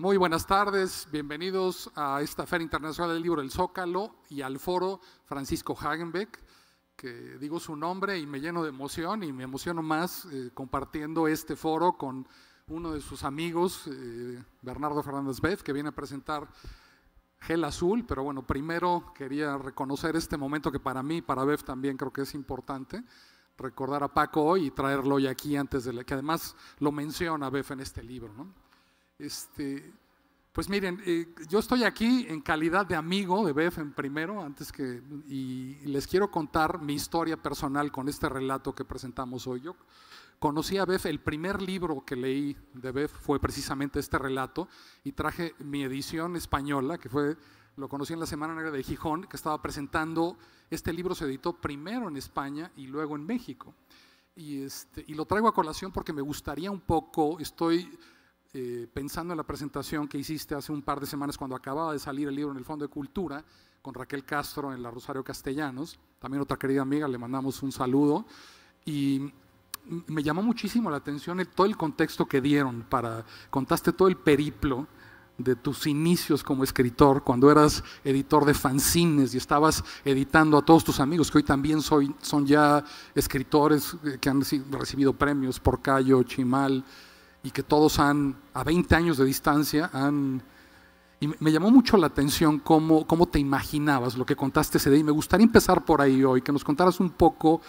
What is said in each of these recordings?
Muy buenas tardes, bienvenidos a esta Feria Internacional del Libro El Zócalo y al foro Francisco Hagenbeck, que digo su nombre y me lleno de emoción y me emociono más eh, compartiendo este foro con uno de sus amigos, eh, Bernardo Fernández Beth, que viene a presentar Gel Azul, pero bueno, primero quería reconocer este momento que para mí, para Bev también creo que es importante, recordar a Paco hoy y traerlo hoy aquí antes de la, que además lo menciona Bev en este libro, ¿no? Este, pues miren, eh, yo estoy aquí en calidad de amigo de BF en primero, antes que, y les quiero contar mi historia personal con este relato que presentamos hoy. Yo conocí a BF, el primer libro que leí de BF fue precisamente este relato, y traje mi edición española, que fue, lo conocí en la Semana Negra de Gijón, que estaba presentando, este libro se editó primero en España y luego en México. Y, este, y lo traigo a colación porque me gustaría un poco, estoy eh, pensando en la presentación que hiciste hace un par de semanas cuando acababa de salir el libro en el Fondo de Cultura con Raquel Castro en la Rosario Castellanos, también otra querida amiga, le mandamos un saludo. Y me llamó muchísimo la atención todo el contexto que dieron para, contaste todo el periplo de tus inicios como escritor, cuando eras editor de fanzines y estabas editando a todos tus amigos, que hoy también soy, son ya escritores eh, que han recibido premios por Cayo, Chimal, y que todos han, a 20 años de distancia, han... Y me llamó mucho la atención cómo, cómo te imaginabas lo que contaste ese día y me gustaría empezar por ahí hoy, que nos contaras un poco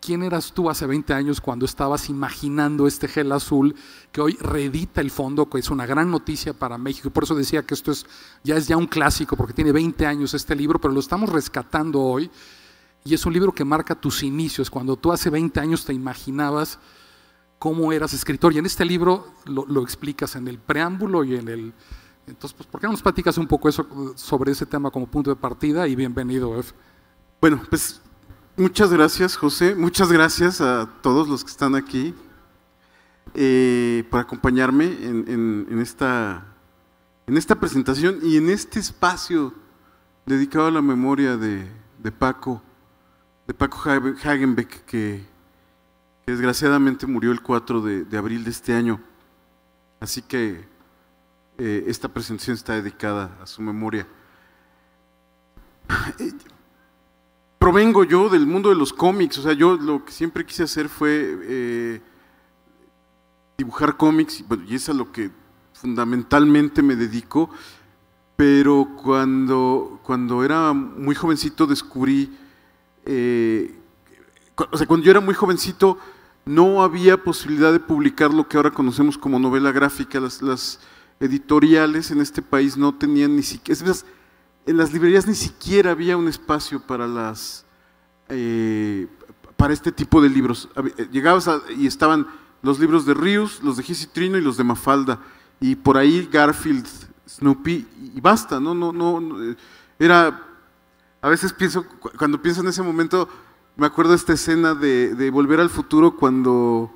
quién eras tú hace 20 años cuando estabas imaginando este gel azul que hoy reedita el fondo, que es una gran noticia para México. Por eso decía que esto es, ya es ya un clásico, porque tiene 20 años este libro, pero lo estamos rescatando hoy. Y es un libro que marca tus inicios, cuando tú hace 20 años te imaginabas cómo eras escritor. Y en este libro lo, explicas en el preámbulo y en el... Entonces, pues, ¿por qué no nos platicas un poco eso, eh, sobre ese tema como punto de partida? Y bienvenido, Ef. Bueno, pues muchas gracias, José. Muchas gracias a todos los que están aquí eh, por acompañarme en, en, esta, en esta presentación y en este espacio dedicado a la memoria de, de Paco, de Paco Hagenbeck, que que desgraciadamente murió el 4 de, abril de este año. Así que eh, esta presentación está dedicada a su memoria. Eh, provengo yo del mundo de los cómics, o sea, yo lo que siempre quise hacer fue eh, dibujar cómics, y es a lo que fundamentalmente me dedico, pero cuando, cuando era muy jovencito descubrí, o sea, cuando yo era muy jovencito no había posibilidad de publicar lo que ahora conocemos como novela gráfica. Las, editoriales en este país no tenían ni siquiera, en las librerías ni siquiera había un espacio para las eh, para este tipo de libros. Eh, llegabas y estaban los libros de Rius, los de Gisitrino y los de Mafalda. Y por ahí Garfield, Snoopy y basta, no, no, no, no eh, era a veces pienso, cuando pienso en ese momento, me acuerdo de esta escena de, Volver al Futuro cuando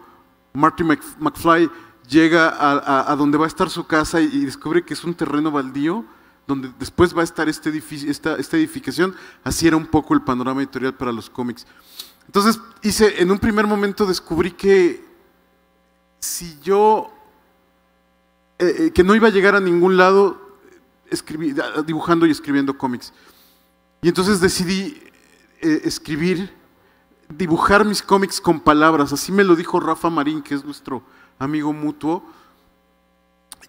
Marty McFly llega a, a, donde va a estar su casa y, descubre que es un terreno baldío donde después va a estar este esta, esta edificación. Así era un poco el panorama editorial para los cómics. Entonces hice, en un primer momento descubrí que si yo, eh, eh, que no iba a llegar a ningún lado eh, dibujando y escribiendo cómics. Y entonces decidí escribir dibujar mis cómics con palabras. Así me lo dijo Rafa Marín, que es nuestro amigo mutuo.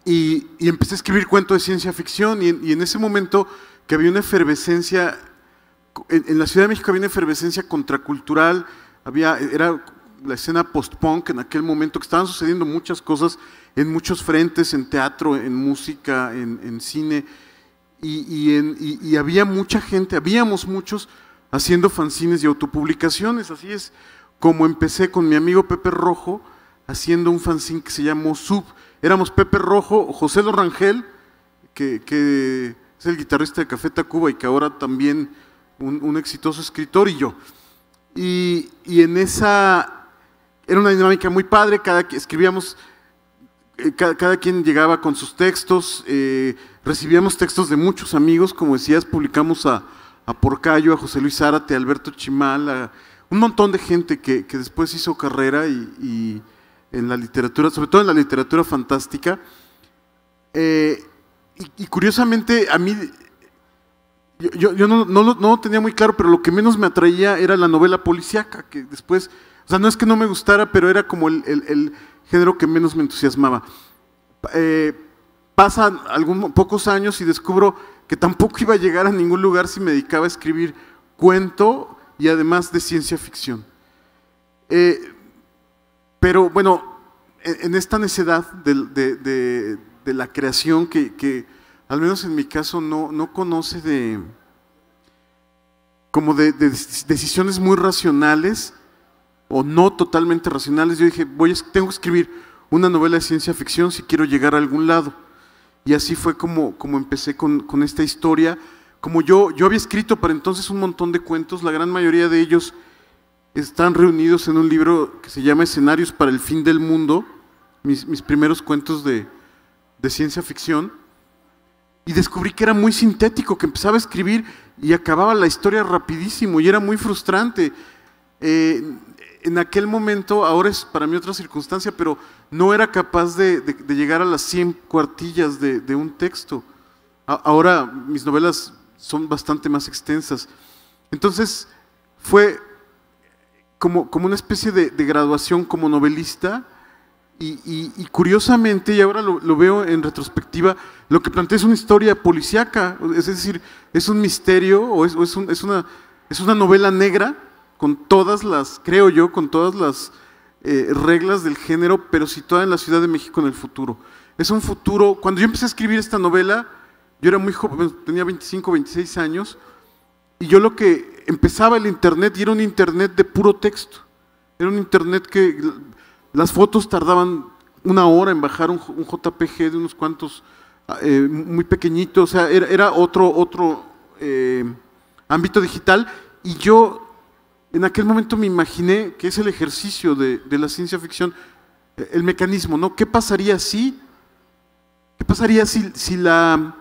Y, empecé a escribir cuentos de ciencia ficción y, en ese momento que había una efervescencia, en, la Ciudad de México había una efervescencia contracultural, había, era la escena post-punk en aquel momento, que estaban sucediendo muchas cosas en muchos frentes, en teatro, en música, en, cine, y, y había mucha gente, habíamos muchos haciendo fanzines y autopublicaciones. Así es como empecé con mi amigo Pepe Rojo haciendo un fanzine que se llamó Sub. Éramos Pepe Rojo, José Lorangel, que, que es el guitarrista de Café Tacuba y que ahora también un, exitoso escritor, y yo. Y, en esa era una dinámica muy padre, cada escribíamos, eh, cada, quien llegaba con sus textos, eh, recibíamos textos de muchos amigos, como decías, publicamos a, a Porcayo, a José Luis Zárate, a Alberto Chimal, a un montón de gente que, después hizo carrera y, en la literatura, sobre todo en la literatura fantástica. Eh, y, curiosamente, a mí, yo, no, lo, tenía muy claro, pero lo que menos me atraía era la novela policíaca, que después, o sea, no es que no me gustara, pero era como el, género que menos me entusiasmaba. Eh, pasan algunos pocos años y descubro que tampoco iba a llegar a ningún lugar si me dedicaba a escribir cuento y además de ciencia ficción. Eh, pero bueno, en esta necedad de, la creación que, al menos en mi caso no, conoce de como de, decisiones muy racionales o no totalmente racionales, yo dije, voy, tengo que escribir una novela de ciencia ficción si quiero llegar a algún lado. Y así fue como, como empecé con, esta historia. Como yo, yo había escrito para entonces un montón de cuentos, la gran mayoría de ellos están reunidos en un libro que se llama Escenarios para el Fin del Mundo, mis, primeros cuentos de, ciencia ficción y descubrí que era muy sintético, que empezaba a escribir y acababa la historia rapidísimo y era muy frustrante. Eh, en aquel momento, ahora es para mí otra circunstancia, pero no era capaz de, llegar a las 100 cuartillas de, un texto. ahora mis novelas son bastante más extensas. Entonces fue como, como una especie de, graduación como novelista y, curiosamente, y ahora lo, veo en retrospectiva, lo que planteé es una historia policíaca, es decir, es un misterio o es, una, es una novela negra con todas las, creo yo, con todas las eh, reglas del género, pero situada en la Ciudad de México en el futuro. Es un futuro, cuando yo empecé a escribir esta novela, yo era muy joven, tenía 25, 26 años, y yo lo que empezaba el Internet, y era un Internet de puro texto, era un Internet que las fotos tardaban una hora en bajar un, JPG de unos cuantos, ah, eh, muy pequeñitos o sea, era, otro, otro eh, ámbito digital, y yo en aquel momento me imaginé que es el ejercicio de, la ciencia ficción, eh, el mecanismo, ¿no? ¿Qué pasaría si, qué pasaría si, la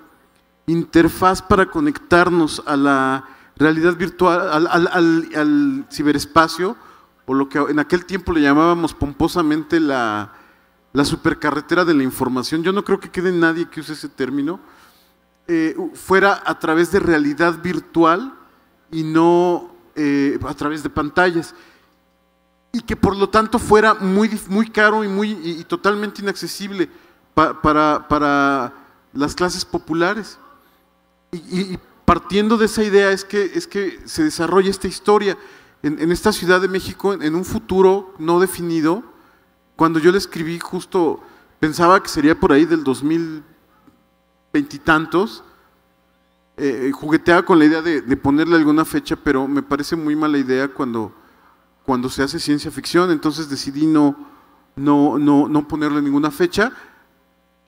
interfaz para conectarnos a la realidad virtual, al, ciberespacio, o lo que en aquel tiempo le llamábamos pomposamente la, supercarretera de la información, yo no creo que quede nadie que use ese término, eh, fuera a través de realidad virtual y no eh, a través de pantallas y que por lo tanto fuera muy, muy caro y, muy, y, totalmente inaccesible para, para, las clases populares. Y, partiendo de esa idea es que, es que se desarrolla esta historia en, en esta Ciudad de México en, un futuro no definido. Cuando yo le escribí justo pensaba que sería por ahí del 2020 y tantos, eh, jugueteaba con la idea de, ponerle alguna fecha, pero me parece muy mala idea cuando, cuando se hace ciencia ficción, entonces decidí no, no, no, ponerle ninguna fecha.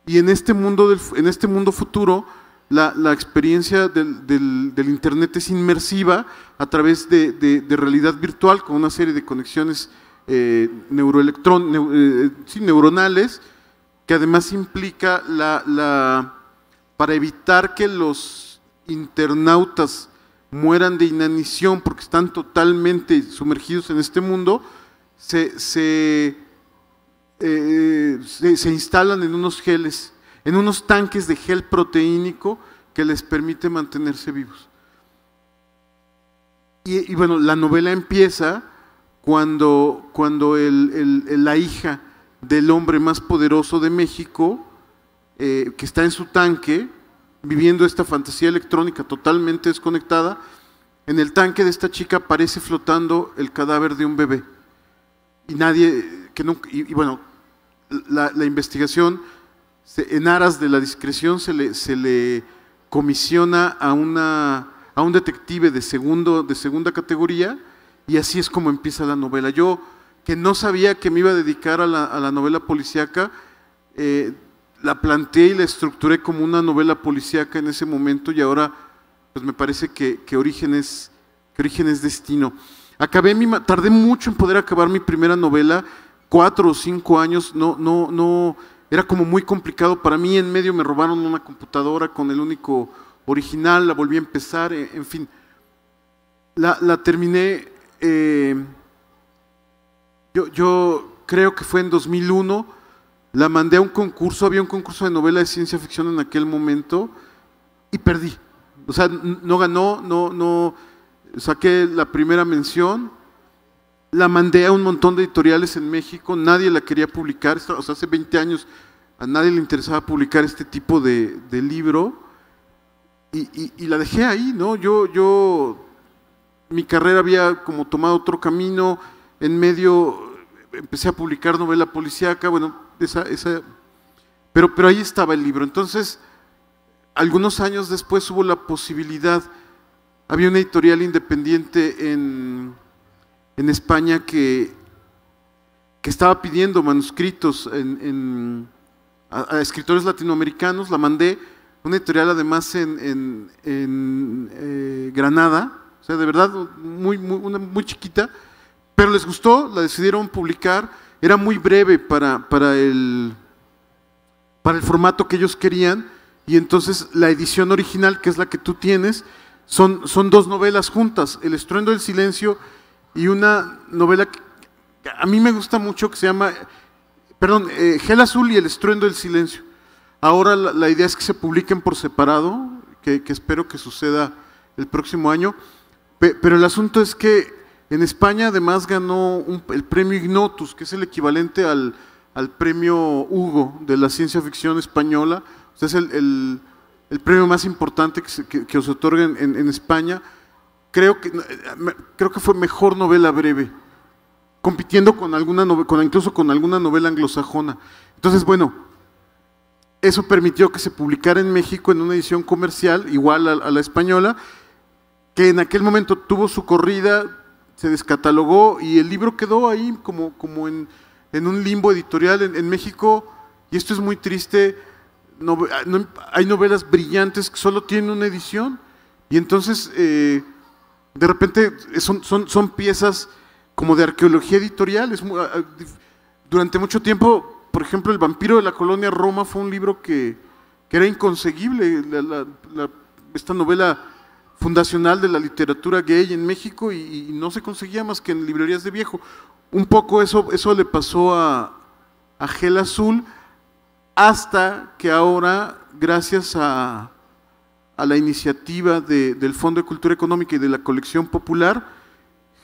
Y en este mundo, en este mundo futuro, la, experiencia del, Internet es inmersiva a través de, realidad virtual con una serie de conexiones eh, eh, neuronales, que además implica la, la para evitar que los internautas mueran de inanición porque están totalmente sumergidos en este mundo, eh, se, instalan en unos geles, en unos tanques de gel proteínico que les permite mantenerse vivos. Y, bueno, la novela empieza cuando, cuando la hija del hombre más poderoso de México, eh, que está en su tanque, viviendo esta fantasía electrónica totalmente desconectada, en el tanque de esta chica aparece flotando el cadáver de un bebé. Y nadie, que y, bueno, la, investigación en aras de la discreción se le, se le comisiona a, una, a un detective de, segundo, de segunda categoría y así es como empieza la novela. Yo, que no sabía que me iba a dedicar a la, a la novela policíaca, eh, la planteé y la estructuré como una novela policíaca en ese momento y ahora pues me parece que, que origen, es, destino. Acabé mi, tardé mucho en poder acabar mi primera novela, cuatro o cinco años, no, no, no, era como muy complicado para mí, en medio me robaron una computadora con el único original, la volví a empezar, e, en fin. La, terminé, eh, yo, yo creo que fue en 2001 la mandé a un concurso, había un concurso de novela de ciencia ficción en aquel momento y perdí. O sea, no ganó, no, no saqué la primera mención, la mandé a un montón de editoriales en México, nadie la quería publicar, o sea, hace 20 años a nadie le interesaba publicar este tipo de, libro y, y, la dejé ahí, ¿no? Yo, yo, mi carrera había como tomado otro camino, en medio eh, empecé a publicar novela policíaca, bueno, esa, esa... Pero, pero ahí estaba el libro. Entonces, algunos años después hubo la posibilidad, había una editorial independiente en, España que, que estaba pidiendo manuscritos a, escritores latinoamericanos, la mandé, una editorial además en, eh, Granada, o sea, de verdad, muy, muy, muy chiquita, pero les gustó, la decidieron publicar era muy breve para, para, el, para el formato que ellos querían y entonces la edición original, que es la que tú tienes, son, son dos novelas juntas, El estruendo del silencio y una novela que a mí me gusta mucho que se llama, perdón, eh, Gel Azul y El estruendo del silencio. Ahora la, idea es que se publiquen por separado, que, espero que suceda el próximo año, pero el asunto es que en España además ganó el premio Ignotus, que es el equivalente al, premio Hugo de la ciencia ficción española. es el, premio más importante que se, otorga en, España. Creo que, eh, creo que fue mejor novela breve, compitiendo con alguna con, incluso con alguna novela anglosajona. Entonces, bueno, eso permitió que se publicara en México en una edición comercial, igual a la española, que en aquel momento tuvo su corrida, se descatalogó y el libro quedó ahí como, como en, un limbo editorial en, México, y esto es muy triste, no, hay novelas brillantes que solo tienen una edición, y entonces eh, de repente son, son, son, piezas como de arqueología editorial. durante mucho tiempo, por ejemplo, El vampiro de la colonia Roma fue un libro que, era inconseguible, esta novela fundacional de la literatura gay en México y, no se conseguía más que en librerías de viejo. Un poco eso, eso le pasó a, a Gel Azul hasta que ahora, gracias a, la iniciativa del Fondo de Cultura Económica y de la Colección Popular,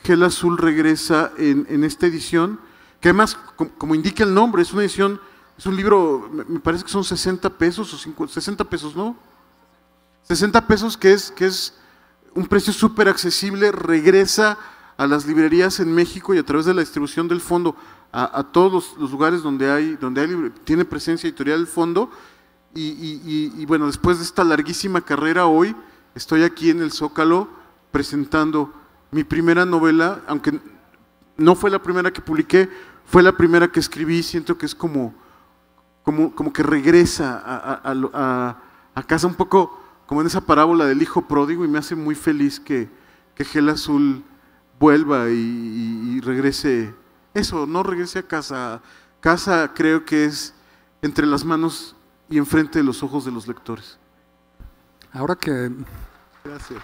Gel Azul regresa en, esta edición, que además, como, indica el nombre, es una edición, es un libro, me parece que son 60 pesos o 60 pesos, ¿no? 60 pesos que es, que es un precio súper accesible, regresa a las librerías en México y a través de la distribución del fondo a, todos los, lugares donde hay, donde tiene presencia editorial el fondo. Y, bueno, después de esta larguísima carrera hoy, estoy aquí en el Zócalo presentando mi primera novela, aunque no fue la primera que publiqué, fue la primera que escribí, siento que es como, como, como que regresa a casa un poco como en esa parábola del hijo pródigo y me hace muy feliz que, que Gel Azul vuelva y, regrese. Eso, no regrese a casa. Casa creo que es entre las manos y enfrente de los ojos de los lectores. Ahora que... Gracias.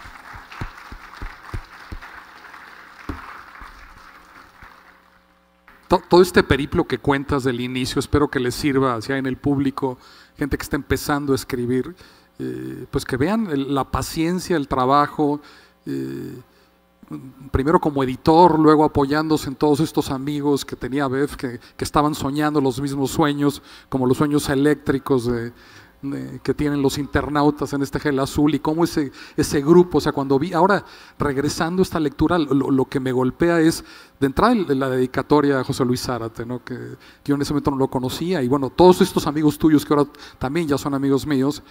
todo este periplo que cuentas del inicio, espero que les sirva, si en el público gente que está empezando a escribir. Eh, pues que vean la paciencia, el trabajo, eh, primero como editor, luego apoyándose en todos estos amigos que tenía Bev, que, que estaban soñando los mismos sueños, como los sueños eléctricos que tienen los internautas en este gel azul, y cómo ese, ese grupo, o sea, cuando vi, ahora regresando a esta lectura, lo, que me golpea es, de entrada, la dedicatoria a José Luis Zárate, que yo en ese momento no lo conocía, y bueno, todos estos amigos tuyos que ahora también ya son amigos míos,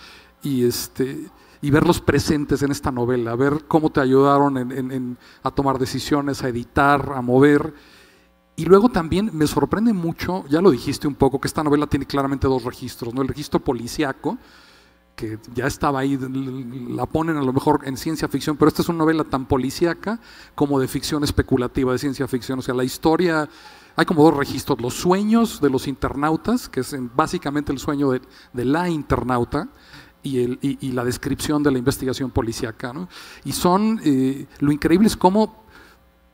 y, este, y verlos presentes en esta novela, ver cómo te ayudaron a tomar decisiones, a editar, a mover. Y luego también me sorprende mucho, ya lo dijiste un poco, que esta novela tiene claramente dos registros, ¿no? El registro policíaco, que ya estaba ahí, la ponen a lo mejor en ciencia ficción, pero esta es una novela tan policíaca como de ficción especulativa, de ciencia ficción. O sea, la historia, hay como dos registros, los sueños de los internautas, que es básicamente el sueño de la internauta, y, el, y, la descripción de la investigación policíaca. Y son, eh, lo increíble es cómo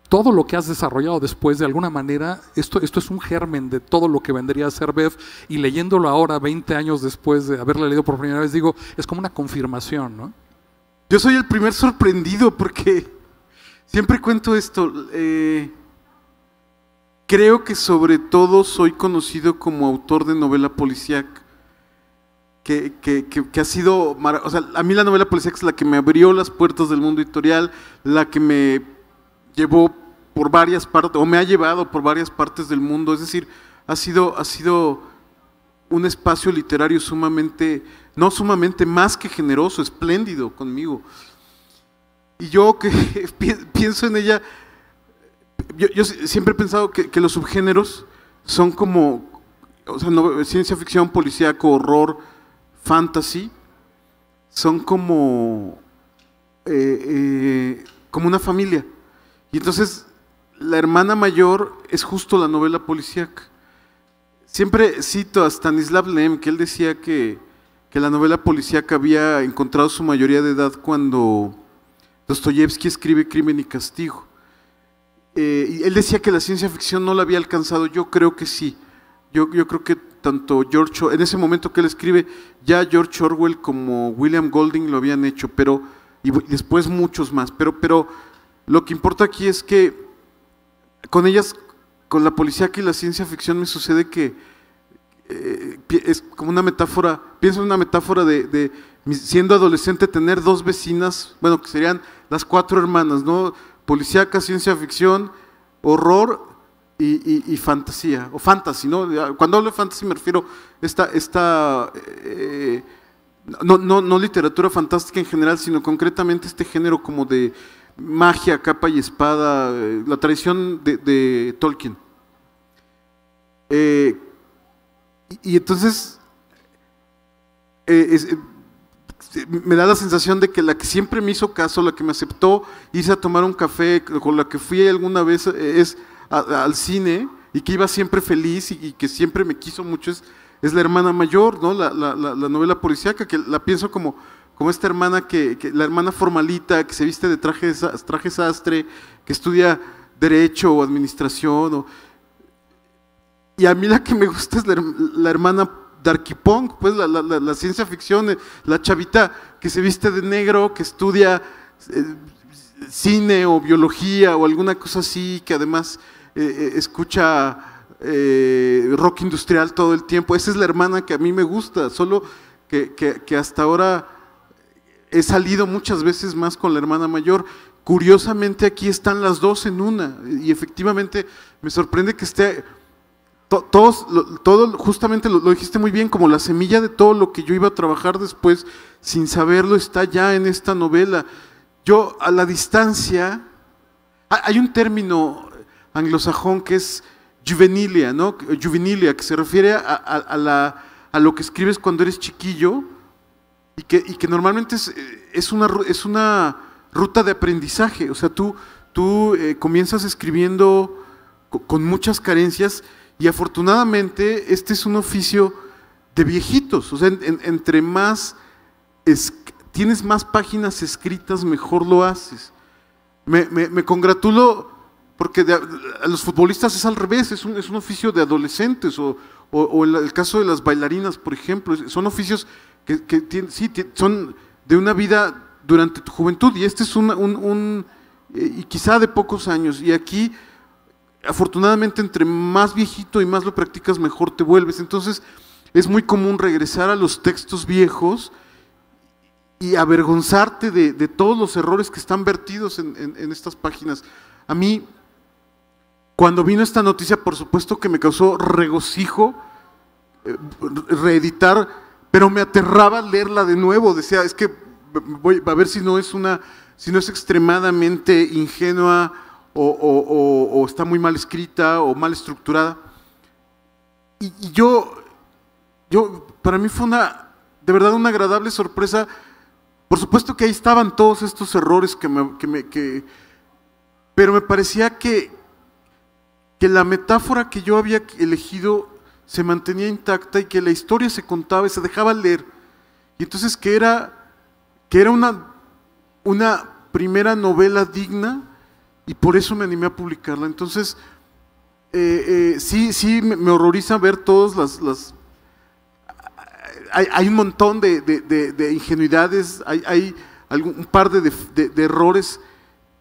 todo lo que has desarrollado después, de alguna manera, esto, esto es un germen de todo lo que vendría a ser Bev, y leyéndolo ahora, 20 años después de haberla leído por primera vez, digo, es como una confirmación, Yo soy el primer sorprendido porque siempre cuento esto. Eh, creo que sobre todo soy conocido como autor de novela policíaca que, ha sido, o sea, a mí la novela policíaca es la que me abrió las puertas del mundo editorial, la que me llevó por varias partes, o me ha llevado por varias partes del mundo, es decir, ha sido, ha sido un espacio literario sumamente, no sumamente, más que generoso, espléndido conmigo. Y yo que pienso en ella, yo, siempre he pensado que, los subgéneros son como, o sea, ciencia ficción, policíaco, horror, fantasy son como, eh, eh, como una familia. Y entonces la hermana mayor es justo la novela policíaca. Siempre cito a Stanislav Lem, que él decía que, la novela policíaca había encontrado su mayoría de edad cuando Dostoyevsky escribe Crimen y Castigo. Eh, y él decía que la ciencia ficción no la había alcanzado, yo creo que sí. Yo, yo creo que tanto George, en ese momento que él escribe, ya George Orwell como William Golding lo habían hecho, pero y después muchos más, pero, pero lo que importa aquí es que con ellas, con la policía y la ciencia ficción me sucede que eh, es como una metáfora, pienso en una metáfora de, siendo adolescente tener dos vecinas, bueno, que serían las cuatro hermanas, ¿no? Policíaca, ciencia ficción, horror y, fantasía, o fantasy, ¿no? Cuando hablo de fantasy me refiero a esta, esta eh, no, no, literatura fantástica en general, sino concretamente este género como de magia, capa y espada, eh, la tradición de, Tolkien. Eh, y, entonces me da la sensación de que la que siempre me hizo caso, la que me aceptó hice a tomar un café, con la que fui alguna vez, es al cine y que iba siempre feliz y, que siempre me quiso mucho es, la hermana mayor, ¿no? La, novela policíaca, que la pienso como, como esta hermana que, la hermana formalita que se viste de traje, traje sastre, que estudia derecho o administración. y a mí la que me gusta es la, hermana pong pues la, la, ciencia ficción, eh, la chavita que se viste de negro, que estudia eh, cine o biología o alguna cosa así, que además eh, eh, escucha eh, rock industrial todo el tiempo. Esa es la hermana que a mí me gusta, solo que, hasta ahora he salido muchas veces más con la hermana mayor. Curiosamente aquí están las dos en una y efectivamente me sorprende que esté todos, todo justamente lo, dijiste muy bien como la semilla de todo lo que yo iba a trabajar después sin saberlo está ya en esta novela. Yo a la distancia hay un término anglosajón que es juvenilia, ¿no? Juvenilia, que se refiere a, la, lo que escribes cuando eres chiquillo y que, que normalmente es, eh, una, es una ruta de aprendizaje. O sea, tú, tú eh, comienzas escribiendo con muchas carencias y afortunadamente este es un oficio de viejitos. O sea, entre más tienes más páginas escritas, mejor lo haces. Me, me, me congratulo porque a los futbolistas es al revés, es un, es un oficio de adolescentes, o, el, caso de las bailarinas, por ejemplo, son oficios que, sí, son de una vida durante tu juventud, y este es un, un, eh, y quizá de pocos años, y aquí afortunadamente entre más viejito y más lo practicas, mejor te vuelves. Entonces es muy común regresar a los textos viejos y avergonzarte de, todos los errores que están vertidos en, en, en, estas páginas. A mí cuando vino esta noticia, por supuesto que me causó regocijo eh, reeditar, pero me aterraba leerla de nuevo. Decía, es que voy a ver si no es una, si no es extremadamente ingenua o, está muy mal escrita o mal estructurada. Y, yo, yo, para mí fue una, de verdad, una agradable sorpresa. Por supuesto que ahí estaban todos estos errores que me, que me que, pero me parecía que, que la metáfora que yo había elegido se mantenía intacta y que la historia se contaba y se dejaba leer. Y entonces que era, que era una, una primera novela digna y por eso me animé a publicarla. Entonces, eh, eh, sí, sí, me, horroriza ver todas las... las... Hay, un montón de, de, de, ingenuidades, hay, algún, un par de, errores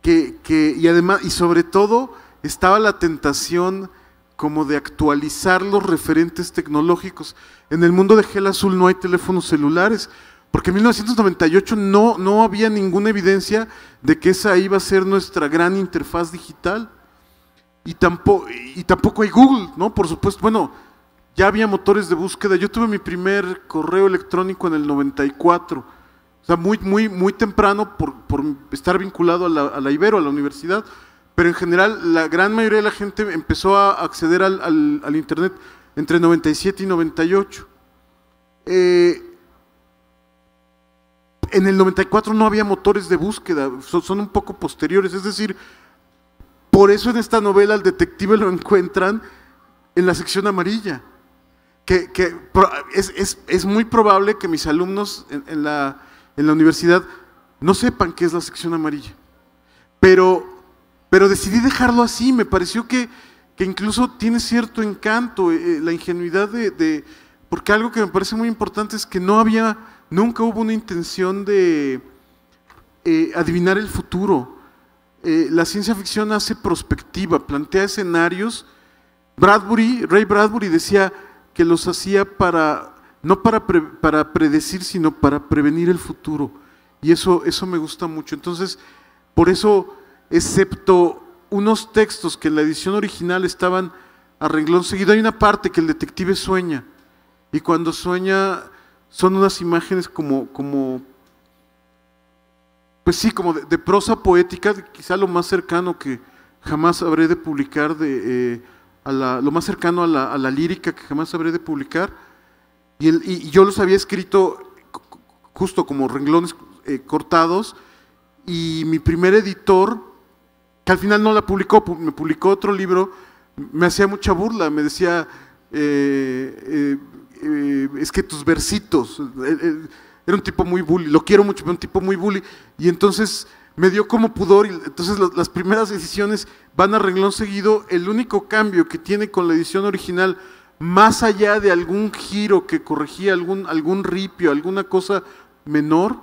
que, que, y además, y sobre todo estaba la tentación como de actualizar los referentes tecnológicos. En el mundo de gel azul no hay teléfonos celulares, porque en 1998 no, no había ninguna evidencia de que esa iba a ser nuestra gran interfaz digital. Y tampoco, y tampoco hay Google, ¿no? Por supuesto, bueno, ya había motores de búsqueda. Yo tuve mi primer correo electrónico en el 94, o sea, muy, muy, muy temprano por, estar vinculado a a la Ibero, a la universidad, pero en general la gran mayoría de la gente empezó a acceder al, Internet entre 97 y 98. Eh, en el 94 no había motores de búsqueda, son, un poco posteriores, es decir, por eso en esta novela al detective lo encuentran en la sección amarilla, que, es, muy probable que mis alumnos en, en, la, en la universidad no sepan qué es la sección amarilla, pero pero decidí dejarlo así, me pareció que, incluso tiene cierto encanto eh, eh, la ingenuidad de, Porque algo que me parece muy importante es que no había, nunca hubo una intención de eh, adivinar el futuro. la ciencia ficción hace prospectiva, plantea escenarios. Bradbury, Ray Bradbury decía que los hacía para, no para, para predecir, sino para prevenir el futuro. Y eso, eso me gusta mucho. Entonces, por eso excepto unos textos que en la edición original estaban a renglón seguido. Hay una parte que el detective sueña y cuando sueña son unas imágenes como, como pues sí, como de, prosa poética, quizá lo más cercano que jamás habré de publicar, de, eh, a la, lo más cercano a la, a la, lírica que jamás habré de publicar. Y, yo los había escrito justo como renglones eh, cortados y mi primer editor que al final no la publicó, me publicó otro libro, me hacía mucha burla, me decía, eh, eh, eh, es que tus versitos, era un tipo muy bully, lo quiero mucho, pero un tipo muy bully, y entonces me dio como pudor, y entonces las, primeras decisiones van a renglón seguido, el único cambio que tiene con la edición original, más allá de algún giro que corregía, algún, algún ripio, alguna cosa menor,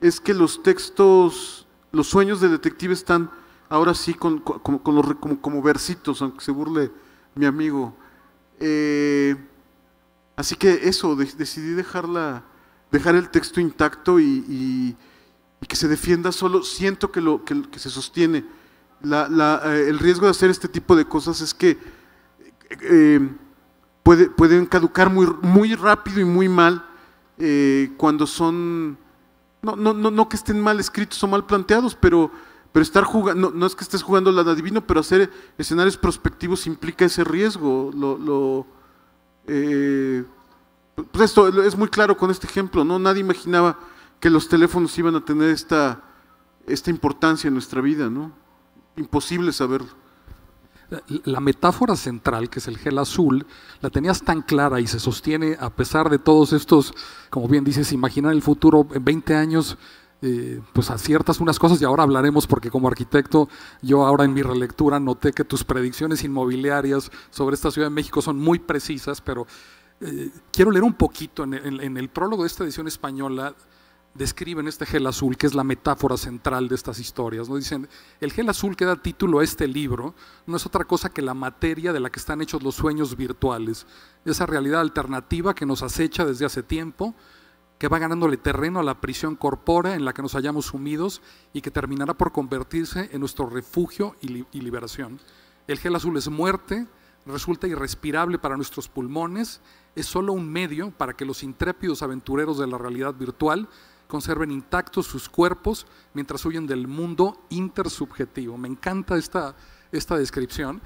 es que los textos, los sueños de detective están ahora sí con, como, versitos, aunque se burle mi amigo. Eh, así que eso, decidí dejarla, dejar el texto intacto y, que se defienda solo, siento que, lo, que, se sostiene. Eh, el riesgo de hacer este tipo de cosas es que eh, pueden caducar muy, rápido y muy mal cuando son... no que estén mal escritos o mal planteados, pero pero estar jugando, no, es que estés jugando la adivino, pero hacer escenarios prospectivos implica ese riesgo. Eh, pues esto es muy claro con este ejemplo, ¿no? Nadie imaginaba que los teléfonos iban a tener esta, esta importancia en nuestra vida, ¿no? Imposible saberlo. La metáfora central, que es el gel azul, la tenías tan clara y se sostiene a pesar de todos estos, como bien dices, imaginar el futuro en 20 años eh, pues aciertas unas cosas y ahora hablaremos porque como arquitecto yo ahora en mi relectura noté que tus predicciones inmobiliarias sobre esta Ciudad de México son muy precisas, pero eh, quiero leer un poquito en el, en el prólogo de esta edición española describen este gel azul, que es la metáfora central de estas historias. ¿no? Dicen, el gel azul que da título a este libro no es otra cosa que la materia de la que están hechos los sueños virtuales, esa realidad alternativa que nos acecha desde hace tiempo que va ganándole terreno a la prisión corpórea en la que nos hallamos sumidos y que terminará por convertirse en nuestro refugio y, y liberación. El gel azul es muerte, resulta irrespirable para nuestros pulmones, es solo un medio para que los intrépidos aventureros de la realidad virtual conserven intactos sus cuerpos mientras huyen del mundo intersubjetivo. Me encanta esta, esta descripción,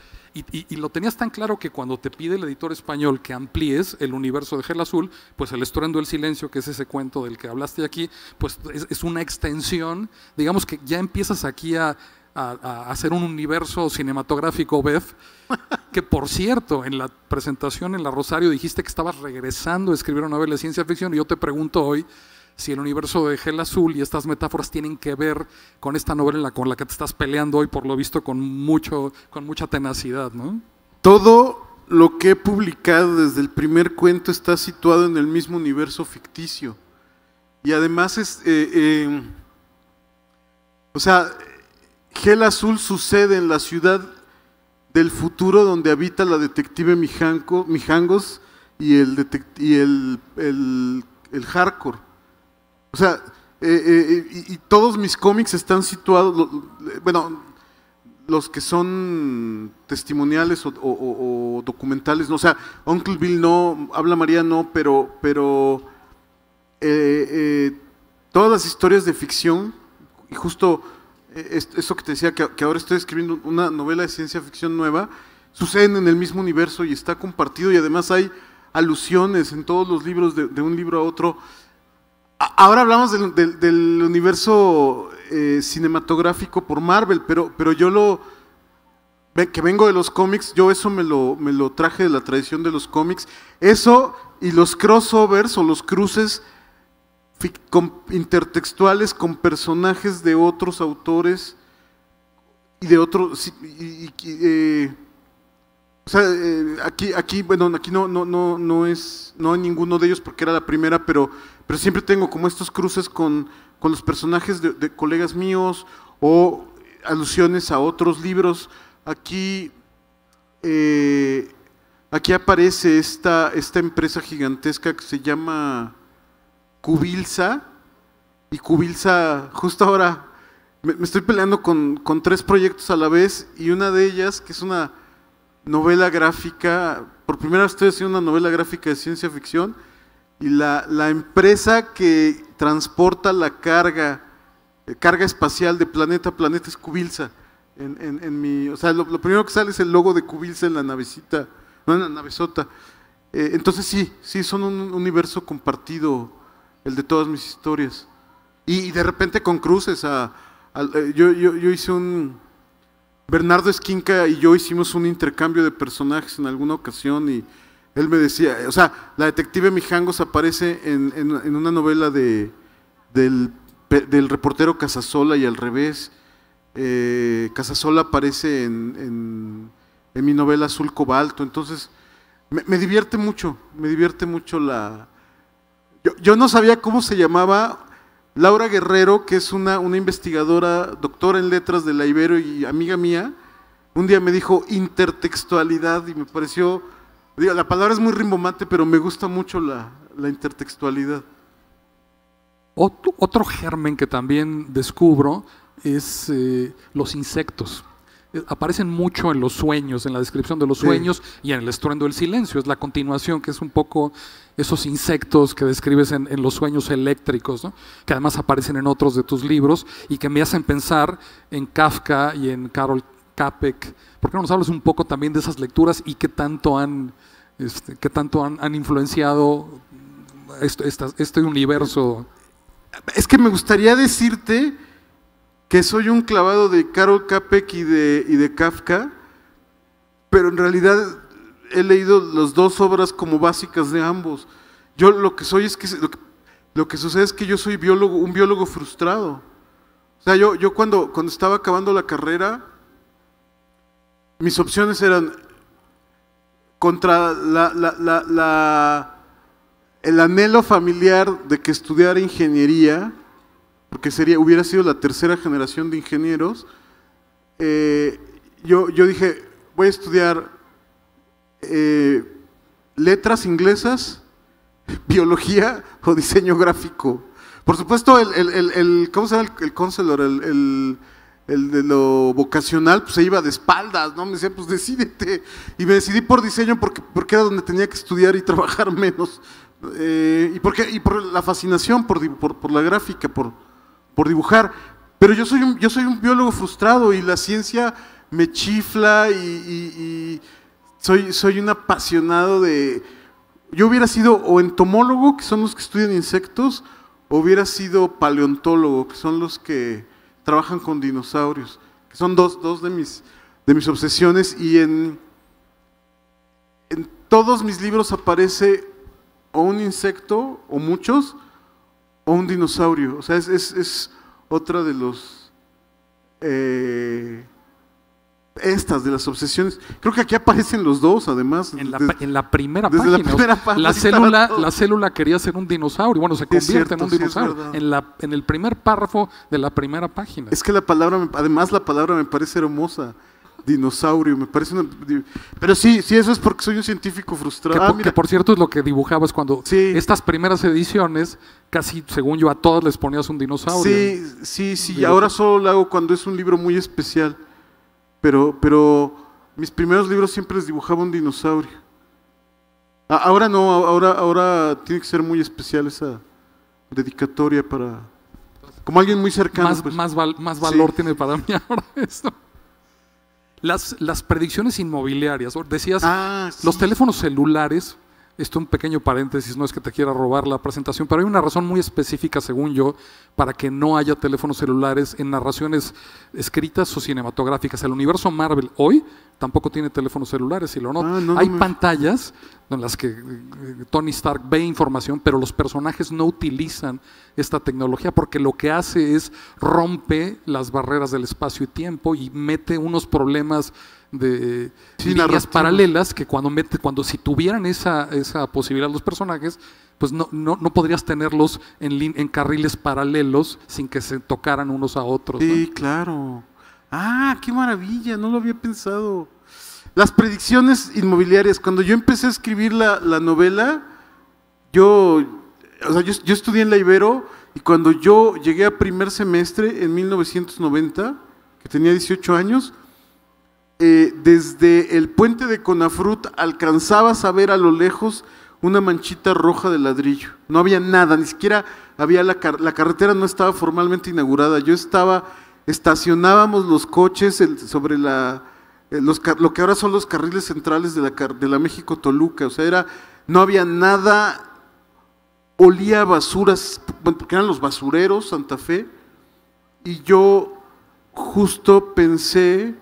y, lo tenías tan claro que cuando te pide el editor español que amplíes el universo de Gel Azul, pues el estruendo del silencio, que es ese cuento del que hablaste aquí, pues es, una extensión, digamos que ya empiezas aquí a hacer un universo cinematográfico web e que por cierto, en la presentación en la Rosario dijiste que estabas regresando a escribir una novela de ciencia ficción y yo te pregunto hoy si el universo de Gel Azul y estas metáforas tienen que ver con esta novela con la que te estás peleando hoy, por lo visto, con, mucho, con mucha tenacidad, ¿no? Todo lo que he publicado desde el primer cuento está situado en el mismo universo ficticio. Y además es... Eh, eh, o sea, Gel Azul sucede en la ciudad del futuro donde habita la detective Mijangos y el hardcore. O sea, eh, eh, eh, y, todos mis cómics están situados, bueno, los que son testimoniales o, documentales, no, o sea, Uncle Bill no, habla María no, pero, pero todas las historias de ficción, y justo eso que te decía, que, ahora estoy escribiendo una novela de ciencia ficción nueva, suceden en el mismo universo y está compartido y además hay alusiones en todos los libros de, de un libro a otro. Ahora hablamos del, universo eh, cinematográfico por Marvel, pero, pero yo lo, que vengo de los cómics, yo eso me lo, me lo traje de la tradición de los cómics. Eso y los crossovers o los cruces intertextuales con personajes de otros autores y de otros... Eh, o sea, eh, aquí, aquí, bueno, aquí no, no, no, es, no hay ninguno de ellos porque era la primera, pero pero siempre tengo como estos cruces con, los personajes de, colegas míos o alusiones a otros libros. Aquí, eh, aquí aparece esta, esta empresa gigantesca que se llama Cubilza, y Cubilsa justo ahora me, estoy peleando con, con tres proyectos a la vez y una de ellas, que es una novela gráfica, por primera vez estoy haciendo una novela gráfica de ciencia ficción, y la, la empresa que transporta la carga, eh, carga espacial de planeta a planeta es Cubilsa. En, en, en mi, o sea, lo, primero que sale es el logo de Cubilza en la navecita, no en la navesota. Eh, entonces sí, sí, son un universo compartido, el de todas mis historias. Y, de repente con cruces eh, yo, yo, yo hice un, Bernardo Esquinca y yo hicimos un intercambio de personajes en alguna ocasión y él me decía, o sea, la detective Mijangos aparece en, en, una novela de, del, reportero Casasola y al revés. Eh, Casasola aparece en, en, mi novela Azul Cobalto. Entonces, me, divierte mucho, me divierte mucho la... Yo, no sabía cómo se llamaba Laura Guerrero, que es una, una investigadora, doctora en letras de la Ibero y amiga mía. Un día me dijo intertextualidad y me pareció la palabra es muy rimbomante, pero me gusta mucho la, intertextualidad. Otro, germen que también descubro es eh, los insectos. Eh, aparecen mucho en los sueños, en la descripción de los sueños y en el estruendo del silencio. Es la continuación, que es un poco esos insectos que describes en, los sueños eléctricos, que además aparecen en otros de tus libros y que me hacen pensar en Kafka y en Carol Capek ¿Por qué no nos hablas un poco también de esas lecturas y qué tanto han, este, tanto han, influenciado este, universo? Es que me gustaría decirte que soy un clavado de Carol Capek y de, y de Kafka, pero en realidad he leído las dos obras como básicas de ambos. Yo lo que soy es que lo que, sucede es que yo soy biólogo, un biólogo frustrado. O sea, yo, yo cuando, cuando estaba acabando la carrera, mis opciones eran contra la, el anhelo familiar de que estudiara ingeniería, porque sería, hubiera sido la tercera generación de ingenieros, eh, yo, yo, dije, voy a estudiar eh, letras inglesas, biología o diseño gráfico. Por supuesto, el, el, el, ¿cómo se llama el, el el el de lo vocacional, pues se iba de espaldas, ¿no? Me decía, pues decidete. Y me decidí por diseño porque, era donde tenía que estudiar y trabajar menos. Eh, y, porque, y por la fascinación, por, la gráfica, por, dibujar. Pero yo soy, un, yo soy un biólogo frustrado y la ciencia me chifla y, soy, soy un apasionado de... Yo hubiera sido o entomólogo, que son los que estudian insectos, o hubiera sido paleontólogo, que son los que trabajan con dinosaurios, que son dos, de, mis, de mis obsesiones y en, en todos mis libros aparece o un insecto, o muchos, o un dinosaurio. O sea, es, otra de los... Eh, estas de las obsesiones. Creo que aquí aparecen los dos, además. En la, primera página. La, célula, la célula quería ser un dinosaurio. Bueno, se convierte en un dinosaurio. En, la, en el primer párrafo de la primera página. Es que la palabra, además la palabra me parece hermosa dinosaurio, me parece Pero sí, sí, eso es porque soy un científico frustrado. Que, ah, por cierto es lo que dibujabas cuando estas primeras ediciones, casi según yo a todas les ponías un dinosaurio. Sí, sí, sí, ahora solo lo hago cuando es un libro muy especial pero, pero mis primeros libros siempre les dibujaba un dinosaurio. Ahora no, ahora, ahora tiene que ser muy especial esa dedicatoria para... Como alguien muy cercano. Más, pues. más, valor tiene para mí ahora esto. Las, las predicciones inmobiliarias. Decías, ah, los teléfonos celulares esto un pequeño paréntesis, no es que te quiera robar la presentación, pero hay una razón muy específica, según yo, para que no haya teléfonos celulares en narraciones escritas o cinematográficas. El universo Marvel hoy tampoco tiene teléfonos celulares, si lo no, ah, hay pantallas en las que eh, Tony Stark ve información, pero los personajes no utilizan esta tecnología porque lo que hace es rompe las barreras del espacio y tiempo y mete unos problemas de líneas paralelas que cuando, mete, cuando si tuvieran esa, esa posibilidad los personajes, pues no, no, podrías tenerlos en, en carriles paralelos sin que se tocaran unos a otros. Sí, claro. Ah, qué maravilla, no lo había pensado. Las predicciones inmobiliarias, cuando yo empecé a escribir la, novela, yo, o sea, yo, yo estudié en la Ibero y cuando yo llegué a primer semestre en 1990, que tenía 18 años, eh, desde el puente de Conafrut alcanzabas a ver a lo lejos una manchita roja de ladrillo. No había nada, ni siquiera había la, carretera, no estaba formalmente inaugurada. Yo estaba, estacionábamos los coches sobre la, eh, lo que ahora son los carriles centrales de la, de la México-Toluca. O sea, era, no había nada, olía a basuras, porque eran los basureros, Santa Fe. Y yo justo pensé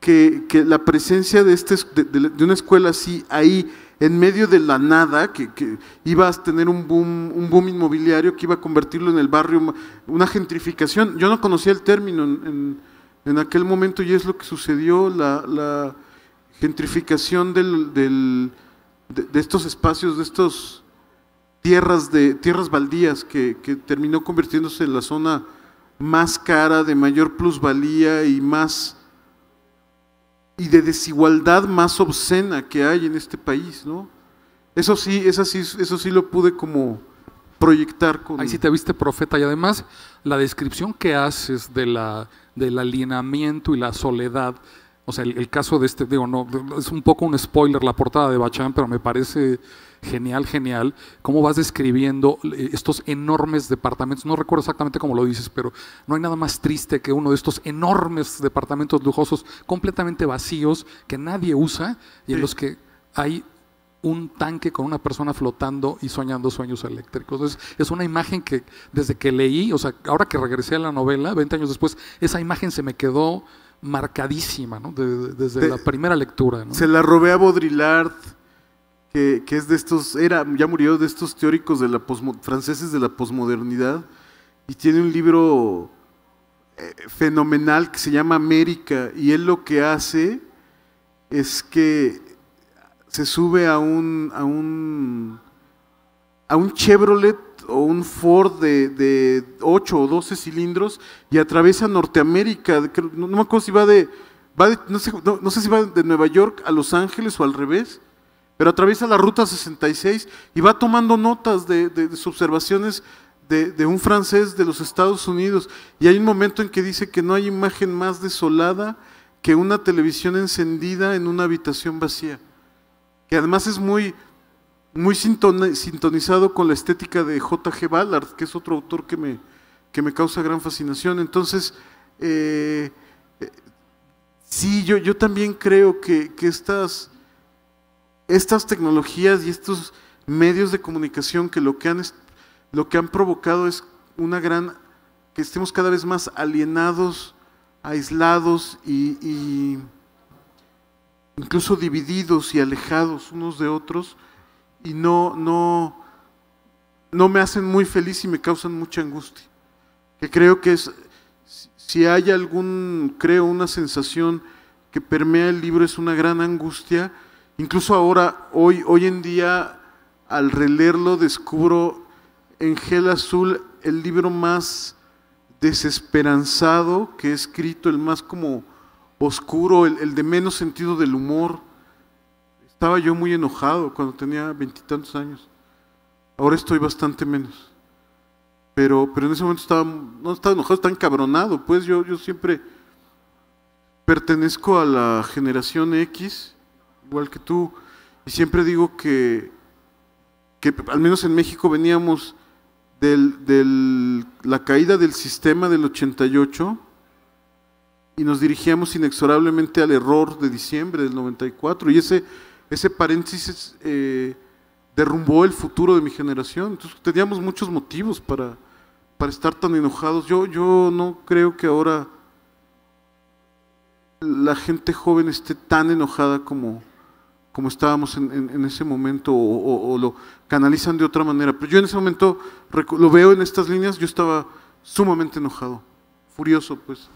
que, la presencia de, este, de, una escuela así ahí en medio de la nada, que, iba a tener un boom, un boom inmobiliario que iba a convertirlo en el barrio, una gentrificación. Yo no conocía el término en, aquel momento y es lo que sucedió, la, gentrificación del, de, estos espacios, de estas tierras, de, tierras baldías que, que terminó convirtiéndose en la zona más cara, de mayor plusvalía y más y de desigualdad más obscena que hay en este país, ¿no? Eso sí, eso sí, eso sí lo pude como proyectar con... Ahí sí te viste profeta y además la descripción que haces de la, del alineamiento y la soledad, o sea, el, caso de este, digo, no, es un poco un spoiler la portada de Bachán, pero me parece genial, genial, cómo vas describiendo eh, estos enormes departamentos. No recuerdo exactamente cómo lo dices, pero no hay nada más triste que uno de estos enormes departamentos lujosos completamente vacíos que nadie usa y en los que hay un tanque con una persona flotando y soñando sueños eléctricos. es una imagen que desde que leí, o sea, ahora que regresé a la novela, 20 años después, esa imagen se me quedó marcadísima, ¿no? desde la primera lectura. Se la robé a Baudrillard que, es de estos, era, ya murió de estos teóricos de la franceses de la posmodernidad, y tiene un libro eh, fenomenal que se llama América, y él lo que hace es que se sube a un, a un, a un Chevrolet o un Ford de, 8 o 12 cilindros y atraviesa Norteamérica, no, me acuerdo si va de, no, sé, no sé si va de Nueva York a Los Ángeles o al revés, pero atraviesa la ruta 66 y va tomando notas de, sus observaciones de, un francés de los Estados Unidos. Y hay un momento en que dice que no hay imagen más desolada que una televisión encendida en una habitación vacía, que además es muy, muy sintonizado con la estética de J.G. Ballard, que es otro autor que me, que me causa gran fascinación. Entonces, eh, eh, sí, yo, yo también creo que, que estas estas tecnologías y estos medios de comunicación que lo que han, lo que han provocado es una gran, que estemos cada vez más alienados, aislados y, incluso divididos y alejados unos de otros y no, no, no me hacen muy feliz y me causan mucha angustia. Que creo que es, si hay algún, creo, una sensación que permea el libro es una gran angustia Incluso ahora, hoy, hoy en día, al releerlo, descubro en gel azul el libro más desesperanzado que he escrito, el más como oscuro, el, de menos sentido del humor. Estaba yo muy enojado cuando tenía veintitantos años. Ahora estoy bastante menos. Pero, pero en ese momento estaba, no estaba enojado, estaba encabronado. Pues yo, yo siempre pertenezco a la generación X igual que tú, y siempre digo que, que al menos en México veníamos de la caída del sistema del 88 y nos dirigíamos inexorablemente al error de diciembre del 94, y ese, ese paréntesis eh, derrumbó el futuro de mi generación, entonces teníamos muchos motivos para, para estar tan enojados. Yo, yo no creo que ahora la gente joven esté tan enojada como, como estábamos en, ese momento o, lo canalizan de otra manera. Pero yo en ese momento lo veo en estas líneas, yo estaba sumamente enojado, furioso pues.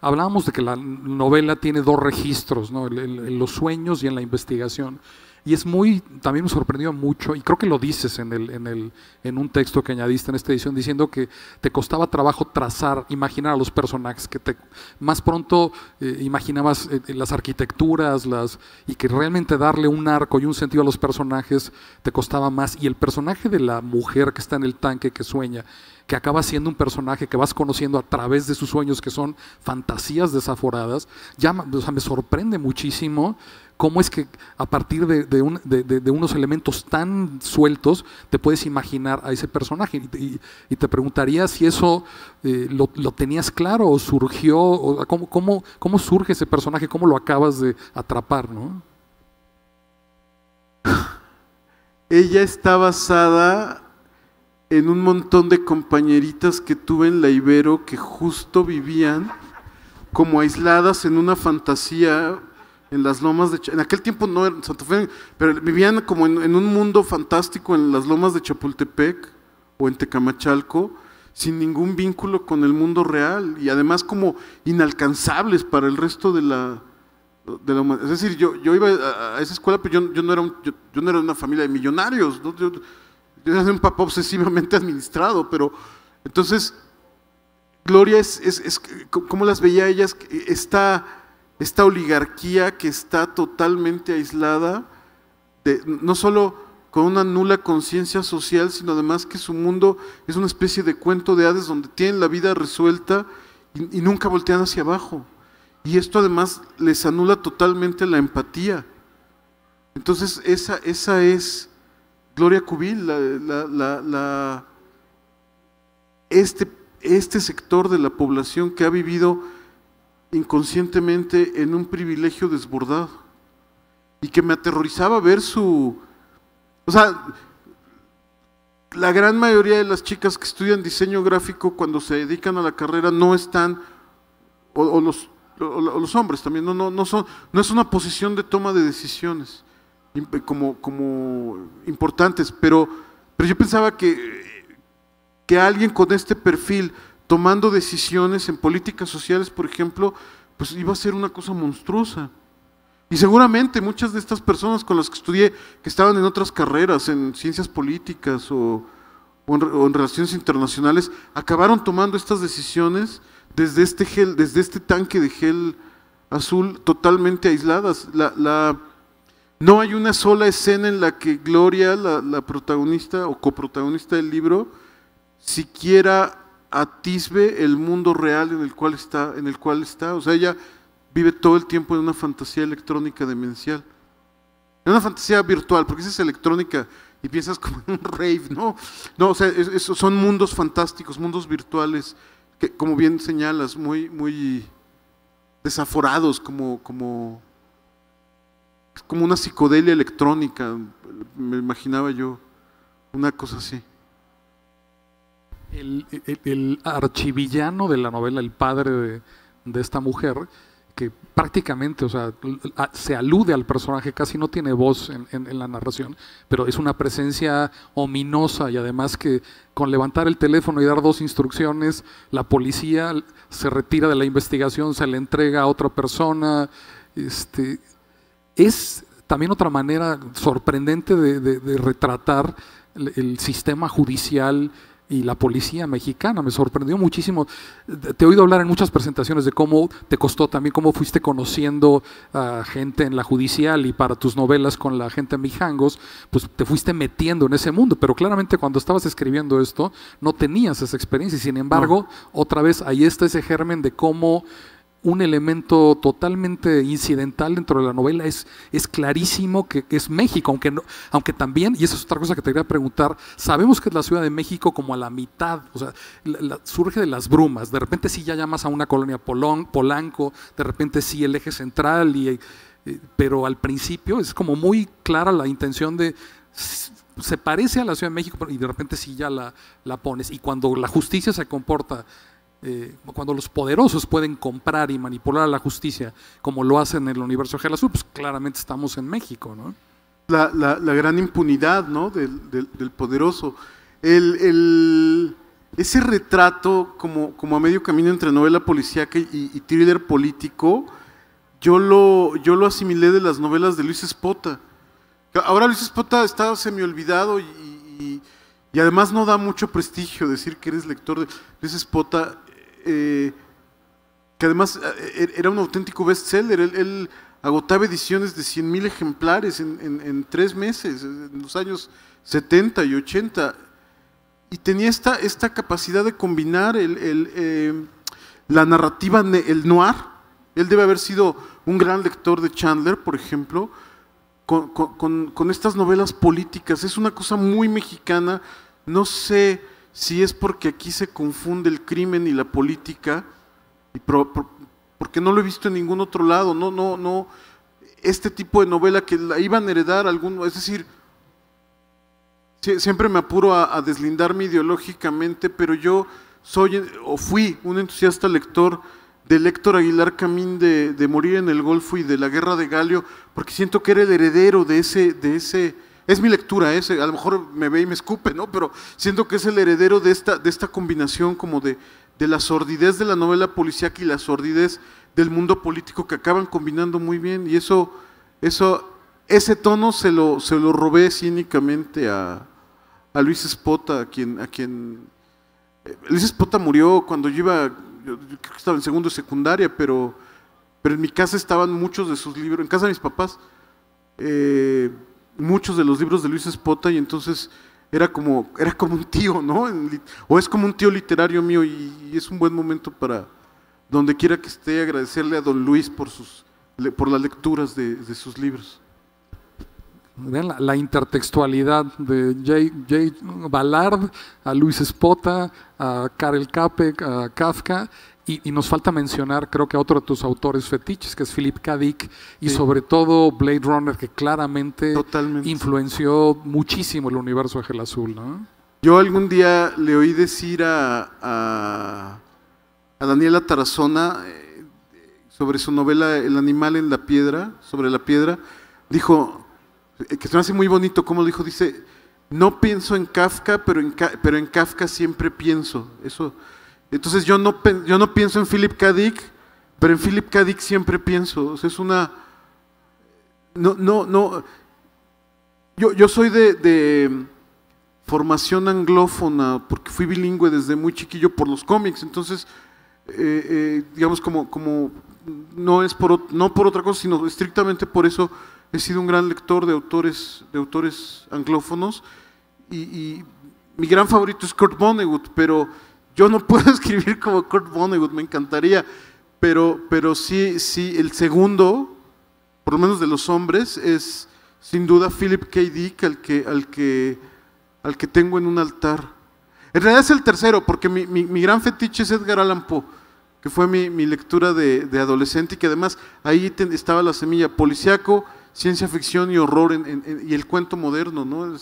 hablábamos de que la novela tiene dos registros, ¿no? los sueños y en la investigación. Y es muy, también me sorprendió mucho, y creo que lo dices en, el, en, el, en un texto que añadiste en esta edición, diciendo que te costaba trabajo trazar, imaginar a los personajes, que te, más pronto eh, imaginabas eh, eh, las arquitecturas, las, y que realmente darle un arco y un sentido a los personajes te costaba más. Y el personaje de la mujer que está en el tanque, que sueña, que acaba siendo un personaje que vas conociendo a través de sus sueños, que son fantasías desaforadas, ya me sorprende muchísimo cómo es que a partir de, unos elementos tan sueltos te puedes imaginar a ese personaje. Y, te preguntaría si eso eh, lo, tenías claro o surgió, o cómo, cómo, cómo, surge ese personaje, cómo lo acabas de atrapar, ¿no? Ella está basada en un montón de compañeritas que tuve en la Ibero que justo vivían como aisladas en una fantasía en las lomas de en aquel tiempo no era Santa Fe, pero vivían como en, un mundo fantástico en las lomas de Chapultepec o en Tecamachalco, sin ningún vínculo con el mundo real y además como inalcanzables para el resto de la, humanidad. Es decir, yo, yo iba a, esa escuela, pero yo, no era un, yo, no era una familia de millonarios, yo, era un papá obsesivamente administrado, pero entonces Gloria es, es, como las veía ellas, está esta oligarquía que está totalmente aislada, no solo con una nula conciencia social, sino además que su mundo es una especie de cuento de Hades donde tienen la vida resuelta y, nunca voltean hacia abajo. Y esto además les anula totalmente la empatía. Entonces esa, esa es Gloria Cubil, este, este sector de la población que ha vivido inconscientemente en un privilegio desbordado y que me aterrorizaba ver su... O sea, la gran mayoría de las chicas que estudian diseño gráfico cuando se dedican a la carrera no están, o, los, los hombres también, no, no, no, son, no es una posición de toma de decisiones como, como importantes, pero, pero yo pensaba que, que alguien con este perfil tomando decisiones en políticas sociales, por ejemplo, pues iba a ser una cosa monstruosa. Y seguramente muchas de estas personas con las que estudié, que estaban en otras carreras, en ciencias políticas o, en, relaciones internacionales, acabaron tomando estas decisiones desde este, gel, desde este tanque de gel azul totalmente aisladas. La, no hay una sola escena en la que Gloria, la, la protagonista o coprotagonista del libro, siquiera atisbe el mundo real en el cual está, en el cual está. O sea, ella vive todo el tiempo en una fantasía electrónica demencial. En una fantasía virtual, porque esa es electrónica y piensas como en un rave, ¿no? No, o sea, son mundos fantásticos, mundos virtuales, que como bien señalas, muy, muy desaforados, como, como, como una psicodelia electrónica, me imaginaba yo, una cosa así el, archivillano de la novela, el padre de, esta mujer, que prácticamente, o sea, se alude al personaje, casi no tiene voz en, la narración, pero es una presencia ominosa y además que con levantar el teléfono y dar dos instrucciones, la policía se retira de la investigación, se le entrega a otra persona. Este, es también otra manera sorprendente de, retratar el sistema judicial y la policía mexicana. Me sorprendió muchísimo. Te he oído hablar en muchas presentaciones de cómo te costó también, cómo fuiste conociendo a gente en la judicial y para tus novelas con la gente en Mijangos, pues te fuiste metiendo en ese mundo. Pero claramente cuando estabas escribiendo esto, no tenías esa experiencia. Y sin embargo, otra vez ahí está ese germen de cómo un elemento totalmente incidental dentro de la novela. Es, es clarísimo que, es México, aunque, no, aunque también, y esa es otra cosa que te quería preguntar, sabemos que es la Ciudad de México como a la mitad, o sea, surge de las brumas. De repente sí ya llamas a una colonia Polanco, de repente sí el eje central, y, eh, pero al principio es como muy clara la intención de se parece a la Ciudad de México y de repente sí ya la pones. Y cuando la justicia se comporta eh, cuando los poderosos pueden comprar y manipular a la justicia como lo hacen en el universo de Azul, pues claramente estamos en México, La, gran impunidad, Del, poderoso. ese retrato como, a medio camino entre novela policíaca y, y thriller político, yo lo, yo lo asimilé de las novelas de Luis Espota. Ahora Luis Espota está semi-olvidado y, y, además no da mucho prestigio decir que eres lector de Luis Espota. Eh, que además eh, era un auténtico bestseller. Él, agotaba ediciones de 100.000 ejemplares en, tres meses, en los años 70 y 80. Y tenía esta, esta capacidad de combinar el, eh, la narrativa, el noir. Él debe haber sido un gran lector de Chandler, por ejemplo, con, con, estas novelas políticas. Es una cosa muy mexicana. No sé si es porque aquí se confunde el crimen y la política, porque no lo he visto en ningún otro lado, no, no, no, este tipo de novela que la iban a heredar alguno, es decir, siempre me apuro a, deslindarme ideológicamente, pero yo soy o fui un entusiasta lector de Héctor Aguilar Camín de, de, Morir en el Golfo y de la Guerra de Galio, porque siento que era el heredero de ese, de ese es mi lectura, ese, ¿eh? a lo mejor me ve y me escupe, ¿no? Pero siento que es el heredero de esta, de esta combinación como de, la sordidez de la novela policíaca y la sordidez del mundo político que acaban combinando muy bien. Y eso, eso ese tono se lo, se lo robé cínicamente a, Luis Espota, a quien, a quien eh, Luis Espota murió cuando yo iba, yo, creo que estaba en segundo de secundaria, pero, pero en mi casa estaban muchos de sus libros, en casa de mis papás. Eh, muchos de los libros de Luis Espota y entonces era como, era como un tío, ¿no? O es como un tío literario mío y, es un buen momento para, donde quiera que esté, agradecerle a don Luis por, sus, por las lecturas de, de sus libros. la, intertextualidad de Jay, Jay Ballard a Luis Espota, a Karel Capek, a Kafka, y, nos falta mencionar, creo que a otro de tus autores fetiches, que es Philip K. Dick, y sobre todo Blade Runner, que claramente influenció muchísimo el universo de Azul, ¿no? Yo algún día le oí decir a, Daniela Tarazona eh, sobre su novela El animal en la piedra, sobre la piedra, dijo, eh, que se me hace muy bonito como dijo, dice, no pienso en Kafka, pero en, pero en Kafka siempre pienso. Eso entonces yo no, yo no pienso en Philip K. Dick, pero en Philip K. Dick siempre pienso. es una... No, no, no. Yo, soy de, formación anglófona, porque fui bilingüe desde muy chiquillo por los cómics. Entonces, eh, eh, digamos, como, como no es por, no por otra cosa, sino estrictamente por eso he sido un gran lector de autores, de autores anglófonos. Y, y mi gran favorito es Kurt Vonnegut, pero yo no puedo escribir como Kurt Vonnegut, me encantaría, pero, pero sí, sí, el segundo, por lo menos de los hombres, es sin duda Philip K. Dick, al que, al que, al que tengo en un altar. En realidad es el tercero, porque mi, gran fetiche es Edgar Allan Poe, que fue mi, lectura de, adolescente y que además ahí estaba la semilla policíaco, ciencia ficción y horror y el cuento moderno. ¿no?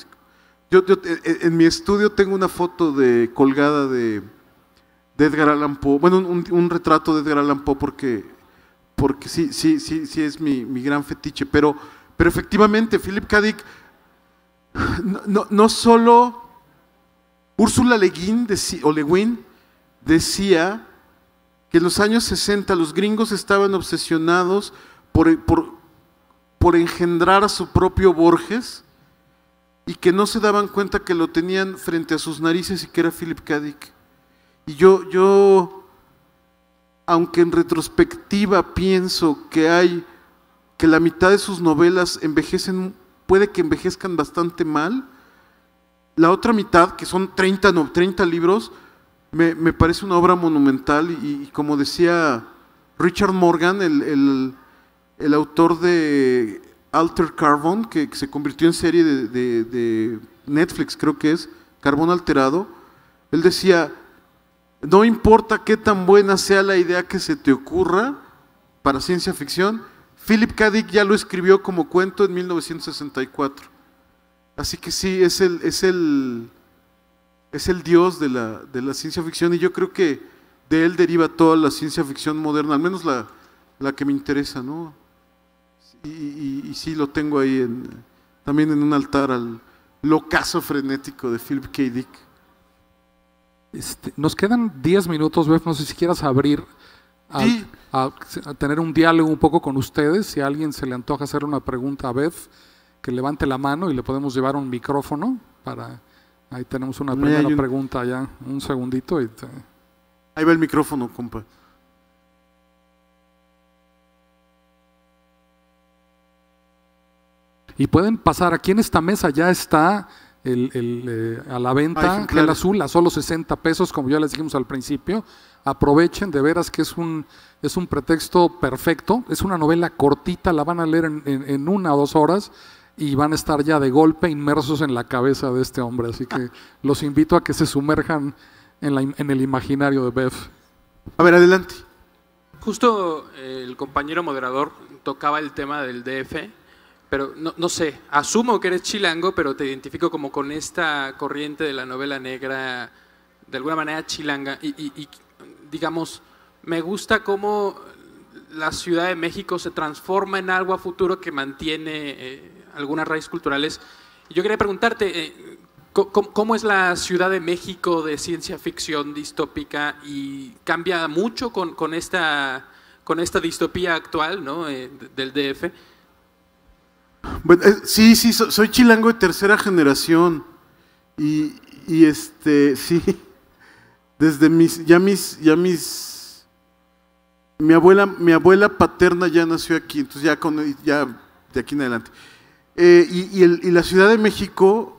Yo, yo, eh, eh, en mi estudio tengo una foto de, colgada de, de Edgar Allan Poe, bueno, un, retrato de Edgar Allan Poe porque, porque sí, sí, sí, sí es mi, gran fetiche, pero, pero efectivamente Philip K. no, solo Úrsula Le o Le decía que en los años 60 los gringos estaban obsesionados por, por, por engendrar a su propio Borges y que no se daban cuenta que lo tenían frente a sus narices y que era Philip K. Y yo, aunque en retrospectiva pienso que hay, que la mitad de sus novelas envejecen, puede que envejezcan bastante mal, la otra mitad, que son 30, 30 libros, me, parece una obra monumental y, como decía Richard Morgan, el, autor de Alter Carbon, que, se convirtió en serie de, de, de Netflix, creo que es, Carbón Alterado, él decía, no importa qué tan buena sea la idea que se te ocurra para ciencia ficción, Philip K. Dick ya lo escribió como cuento en 1964. Así que sí, es el, es el, es el dios de la, de la ciencia ficción y yo creo que de él deriva toda la ciencia ficción moderna, al menos la, la que me interesa, ¿no? Y, sí lo tengo ahí en, también en un altar al locazo frenético de Philip K. Dick. Este, nos quedan 10 minutos, Bef, no sé si quieras abrir a, tener un diálogo un poco con ustedes. Si alguien se le antoja hacer una pregunta a Bef, que levante la mano y le podemos llevar un micrófono para... Ahí tenemos una primera pregunta ya, un segundito. Ahí va el micrófono, compa. Y pueden pasar, aquí en esta mesa ya está eh, a la venta, el azul, a solo 60 pesos, como ya les dijimos al principio. Aprovechen, de veras que es un, es un pretexto perfecto. Es una novela cortita, la van a leer en, en, una o dos horas y van a estar ya de golpe inmersos en la cabeza de este hombre. Así que los invito a que se sumerjan en, la, en el imaginario de Bev. A ver, adelante. Justo eh, el compañero moderador tocaba el tema del DF pero no, no, sé, asumo que eres chilango, pero te identifico como con esta corriente de la novela negra, de alguna manera chilanga, y, digamos, me gusta cómo la Ciudad de México se transforma en algo a futuro que mantiene eh, algunas raíces culturales. Yo quería preguntarte, eh, ¿cómo, es la Ciudad de México de ciencia ficción distópica y cambia mucho con, con esta, con esta distopía actual ¿no? Eh, del DF? Bueno, eh, sí, sí, soy chilango de tercera generación. Y, este, sí, desde mis, ya mis, ya mis, mi abuela, mi abuela paterna ya nació aquí, entonces ya, con, ya de aquí en adelante. Eh, y, la Ciudad de México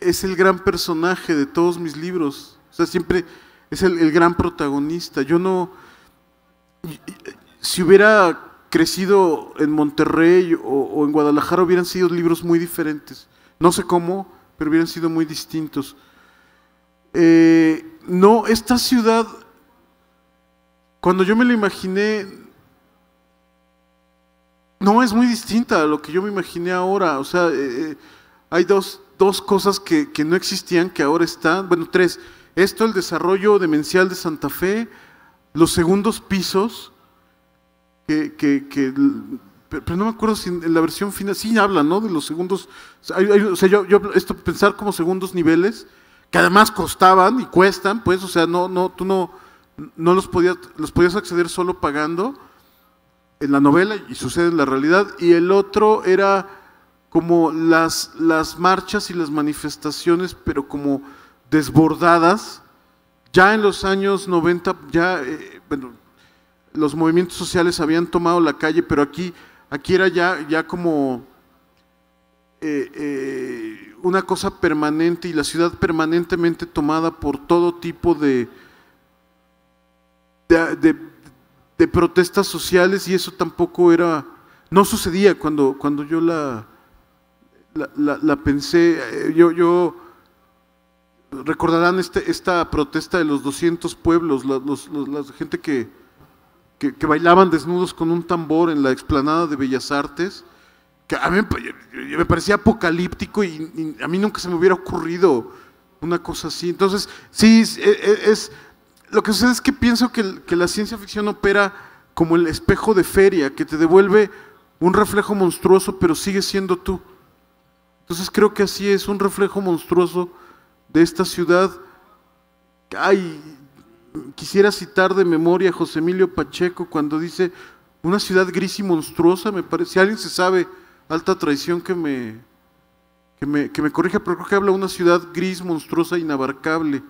es el gran personaje de todos mis libros, o sea, siempre es el gran protagonista. Yo no, si hubiera crecido en Monterrey o, en Guadalajara hubieran sido libros muy diferentes. No sé cómo, pero hubieran sido muy distintos. Eh, no, esta ciudad, cuando yo me la imaginé, no es muy distinta a lo que yo me imaginé ahora. O sea, eh, eh, hay dos, cosas que, que, no existían, que ahora están. Bueno, tres. Esto, el desarrollo demencial de Santa Fe, los segundos pisos, que, que, pero no me acuerdo si en la versión final, sí habla, ¿no? De los segundos, hay, o sea, yo, esto pensar como segundos niveles, que además costaban y cuestan, pues, o sea, no, no, tú no, no los podías, los podías acceder solo pagando en la novela y sucede en la realidad, y el otro era como las, las marchas y las manifestaciones, pero como desbordadas, ya en los años 90, ya, eh, bueno, los movimientos sociales habían tomado la calle, pero aquí, aquí era ya, ya como eh, eh, una cosa permanente y la ciudad permanentemente tomada por todo tipo de, de, protestas sociales y eso tampoco era, no sucedía cuando, cuando yo la, la, la, pensé, yo, yo recordarán este, esta protesta de los 200 pueblos, la gente que que, bailaban desnudos con un tambor en la explanada de Bellas Artes, que a mí me parecía apocalíptico y, a mí nunca se me hubiera ocurrido una cosa así. Entonces, sí, es, e, e, lo que sucede es que pienso que, que, la ciencia ficción opera como el espejo de feria, que te devuelve un reflejo monstruoso, pero sigue siendo tú. Entonces creo que así es, un reflejo monstruoso de esta ciudad. Ay, quisiera citar de memoria a José Emilio Pacheco cuando dice, una ciudad gris y monstruosa, me parece, si alguien se sabe, alta traición que me, que me, que me corrija, pero creo que habla una ciudad gris, monstruosa, inabarcable.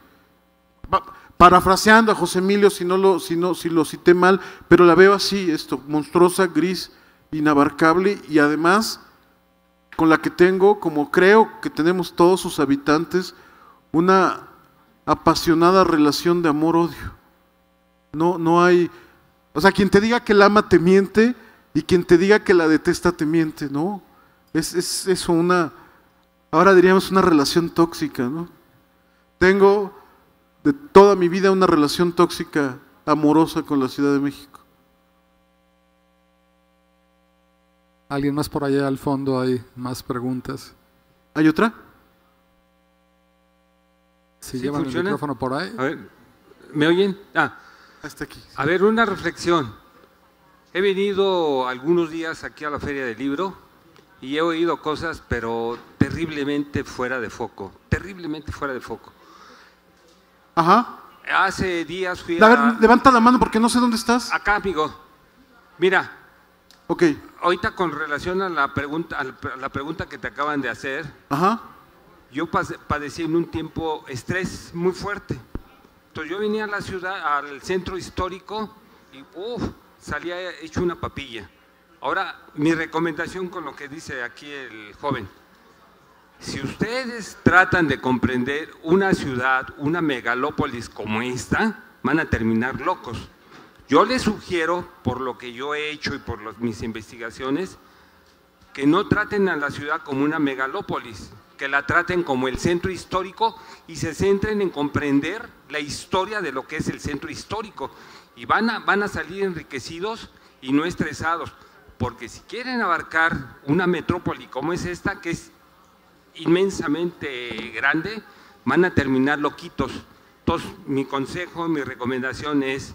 Parafraseando a José Emilio, si, no lo, si, no, si lo cité mal, pero la veo así, esto, monstruosa, gris, inabarcable y además con la que tengo, como creo que tenemos todos sus habitantes, una apasionada relación de amor-odio. No, no hay, o sea, quien te diga que la ama te miente y quien te diga que la detesta te miente, ¿no? Es, es eso una, ahora diríamos una relación tóxica, ¿no? Tengo de toda mi vida una relación tóxica, amorosa con la Ciudad de México. ¿Alguien más por allá al fondo hay más preguntas? ¿Hay otra? Si lleva llevan el micrófono por ahí? A ver, ¿me oyen? Ah. Hasta aquí. A ver, una reflexión. He venido algunos días aquí a la Feria del Libro y he oído cosas, pero terriblemente fuera de foco. Terriblemente fuera de foco. Ajá. Hace días fui a... ver, levanta la mano porque no sé dónde estás. Acá, amigo. Mira. Ok. Ahorita con relación a la pregunta, a la pregunta que te acaban de hacer. Ajá yo padecí en un tiempo estrés muy fuerte. Entonces yo venía a la ciudad, al centro histórico y salía hecho una papilla. Ahora, mi recomendación con lo que dice aquí el joven. Si ustedes tratan de comprender una ciudad, una megalópolis como esta, van a terminar locos. Yo les sugiero, por lo que yo he hecho y por mis investigaciones, que no traten a la ciudad como una megalópolis, que la traten como el centro histórico y se centren en comprender la historia de lo que es el centro histórico. Y van a, van a salir enriquecidos y no estresados, porque si quieren abarcar una metrópoli como es esta, que es inmensamente grande, van a terminar loquitos. Entonces, mi consejo, mi recomendación es,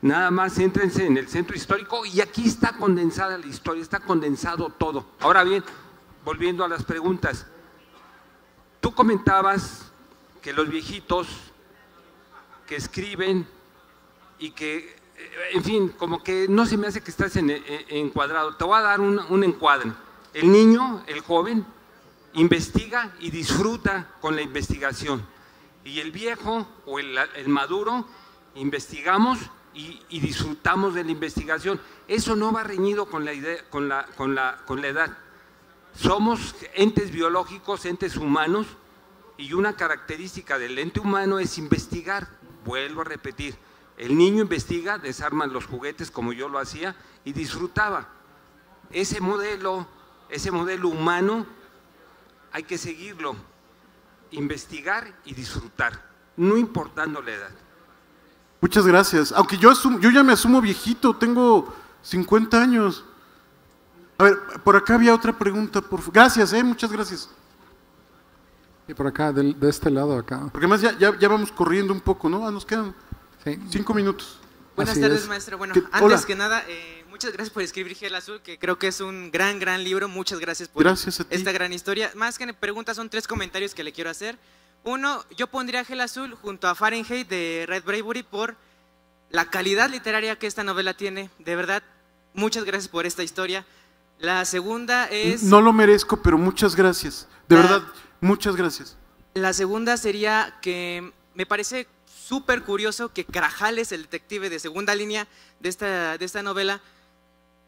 nada más céntrense en el centro histórico y aquí está condensada la historia, está condensado todo. Ahora bien, volviendo a las preguntas, Tú comentabas que los viejitos que escriben y que, eh, en fin, como que no se me hace que estás en, eh, eh, encuadrado. Te voy a dar un, encuadre. El niño, el joven, investiga y disfruta con la investigación. Y el viejo o el, maduro investigamos y, disfrutamos de la investigación. Eso no va reñido con la, idea, con con la edad. Somos entes biológicos, entes humanos, y una característica del ente humano es investigar. Vuelvo a repetir, el niño investiga, desarma los juguetes como yo lo hacía y disfrutaba. Ese modelo, ese modelo humano, hay que seguirlo, investigar y disfrutar, no importando la edad. Muchas gracias. Aunque yo, yo ya me asumo viejito, tengo 50 años. A ver, por acá había otra pregunta. Por... Gracias, eh, muchas gracias. Y por acá, de, este lado acá. Porque más ya, ya, vamos corriendo un poco, ¿no? Ah, nos quedan cinco minutos. Buenas tardes, maestro. Bueno, antes que nada, eh, muchas gracias por escribir Gel Azul, que creo que es un gran, gran libro. Muchas gracias por gracias esta gran historia. Más que preguntas, son tres comentarios que le quiero hacer. Uno, yo pondría Gel Azul junto a Fahrenheit de Red Bravery por la calidad literaria que esta novela tiene. De verdad, muchas gracias por esta historia. La segunda es... No lo merezco, pero muchas gracias. De verdad, muchas gracias. La segunda sería que me parece súper curioso que Crajales, el detective de segunda línea de esta, de esta novela,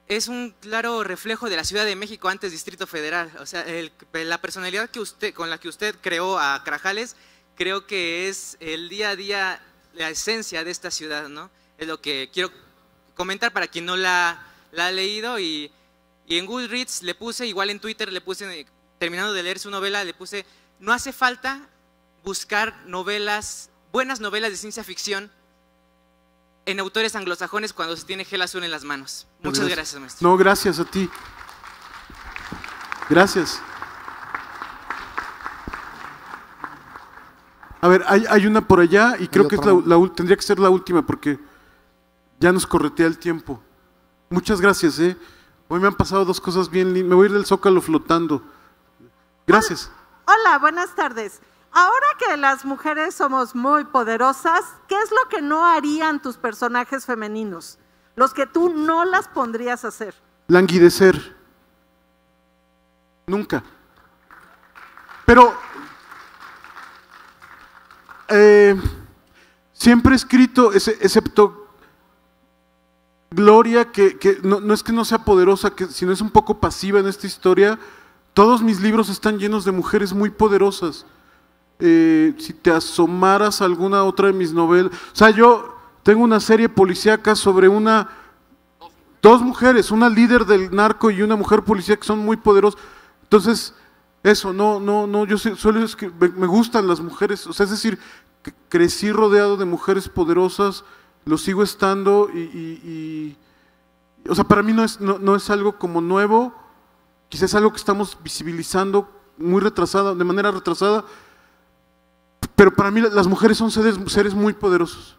es un claro reflejo de la Ciudad de México antes Distrito Federal. O sea, la personalidad que usted, con la que usted creó a Crajales, creo que es el día a día, la esencia de esta ciudad, ¿no? Es lo que quiero comentar para quien no la, la ha leído y y en Goodreads le puse, igual en Twitter le puse, terminando de leer su novela, le puse, no hace falta buscar novelas, buenas novelas de ciencia ficción en autores anglosajones cuando se tiene gel azul en las manos. Muchas gracias, maestro. No, gracias a ti. Gracias. A ver, hay, una por allá y creo que es la, tendría que ser la última porque ya nos corretea el tiempo. Muchas gracias, ¿eh? Hoy me han pasado dos cosas bien lindas. Me voy a ir del zócalo flotando. Gracias. Hola, buenas tardes. Ahora que las mujeres somos muy poderosas, ¿qué es lo que no harían tus personajes femeninos? Los que tú no las pondrías a hacer. Languidecer. Nunca. Pero eh, siempre he escrito, excepto Gloria, que, no, no, es que no sea poderosa, que, sino es un poco pasiva en esta historia. Todos mis libros están llenos de mujeres muy poderosas. Eh, si te asomaras a alguna otra de mis novelas. O sea, yo tengo una serie policíaca sobre una. Dos mujeres, una líder del narco y una mujer policía que son muy poderosas. Entonces, eso, no, no, no, yo suelo que me gustan las mujeres. O sea, es decir, crecí rodeado de mujeres poderosas lo sigo estando y, o sea, para mí no es, algo como nuevo, quizás es algo que estamos visibilizando muy retrasada, de manera retrasada, pero para mí las mujeres son seres, seres muy poderosos.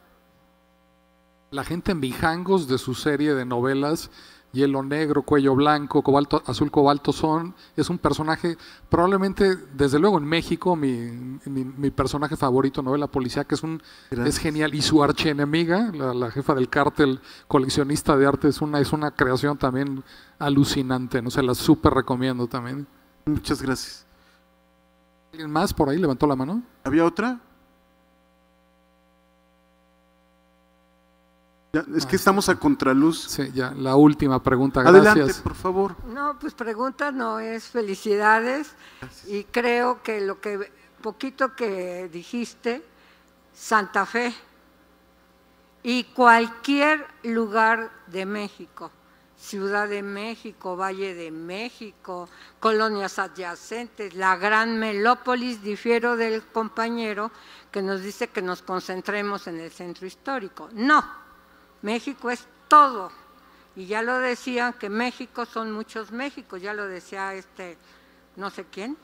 La gente en Vijangos de su serie de novelas hielo negro, cuello blanco, cobalto, azul cobalto son, es un personaje, probablemente, desde luego en México, mi, personaje favorito, ¿no? La policía, que es un, es genial, y su archienemiga, la, jefa del cártel, coleccionista de arte, es una, es una creación también alucinante, ¿no? Se la super recomiendo también. Muchas gracias. ¿Alguien más por ahí levantó la mano? ¿Había otra? es que ah, estamos a contraluz. Sí, ya, la última pregunta, gracias. Adelante, por favor. No, pues pregunta no es felicidades y creo que lo que poquito que dijiste, Santa Fe y cualquier lugar de México, Ciudad de México, Valle de México, colonias adyacentes, la gran melópolis, difiero del compañero que nos dice que nos concentremos en el centro histórico. No, México es todo. Y ya lo decían que México son muchos México, ya lo decía este, no sé quién,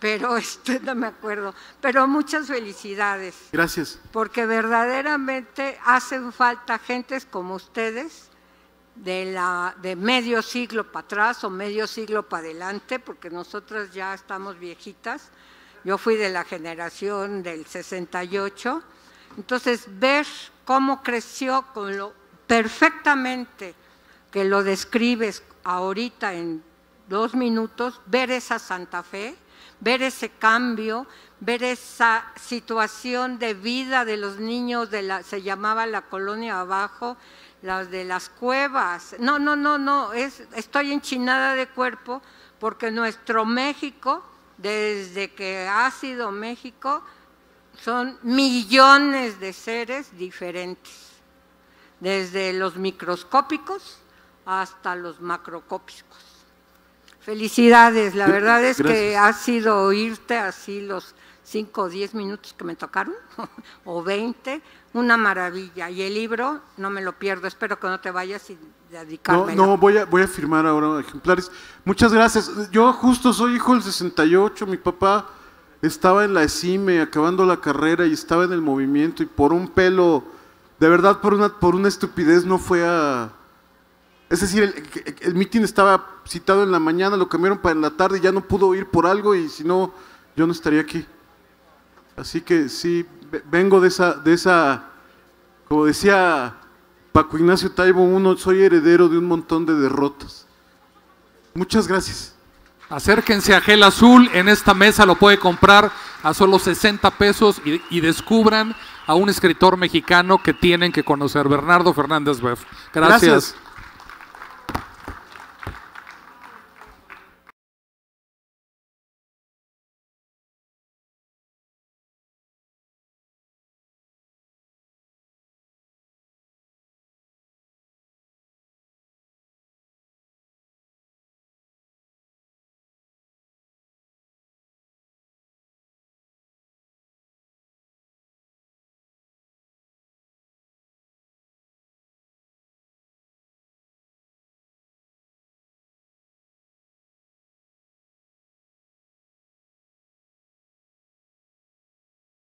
pero este, no me acuerdo. Pero muchas felicidades. Gracias. Porque verdaderamente hacen falta gentes como ustedes de, la, de medio siglo para atrás o medio siglo para adelante, porque nosotras ya estamos viejitas. Yo fui de la generación del 68. Entonces, ver cómo creció con lo perfectamente que lo describes ahorita en dos minutos, ver esa Santa Fe, ver ese cambio, ver esa situación de vida de los niños de la, se llamaba la colonia abajo, las de las cuevas. No, no, no, no, estoy enchinada de cuerpo porque nuestro México, desde que ha sido México, son millones de seres diferentes, desde los microscópicos hasta los macrocópicos. Felicidades, la verdad es que ha sido oírte así los 5 o 10 minutos que me tocaron, o 20, una maravilla. Y el libro, no me lo pierdo, espero que no te vayas y dedicarme. No, no, voy a, voy a firmar ahora ejemplares. Muchas gracias. Yo justo soy hijo del 68, mi papá estaba en la ESIME e, acabando la carrera y estaba en el movimiento y por un pelo, de verdad por una, por una estupidez no fue a... Es decir, el, el, estaba citado en la mañana, lo cambiaron para en la tarde y ya no pudo ir por algo y si no, yo no estaría aquí. Así que sí, vengo de esa, de esa, como decía Paco Ignacio Taibo, uno soy heredero de un montón de derrotas. Muchas gracias. Acérquense a gel azul, en esta mesa lo puede comprar a solo 60 pesos y, descubran a un escritor mexicano que tienen que conocer, Bernardo Fernández Beff. Gracias.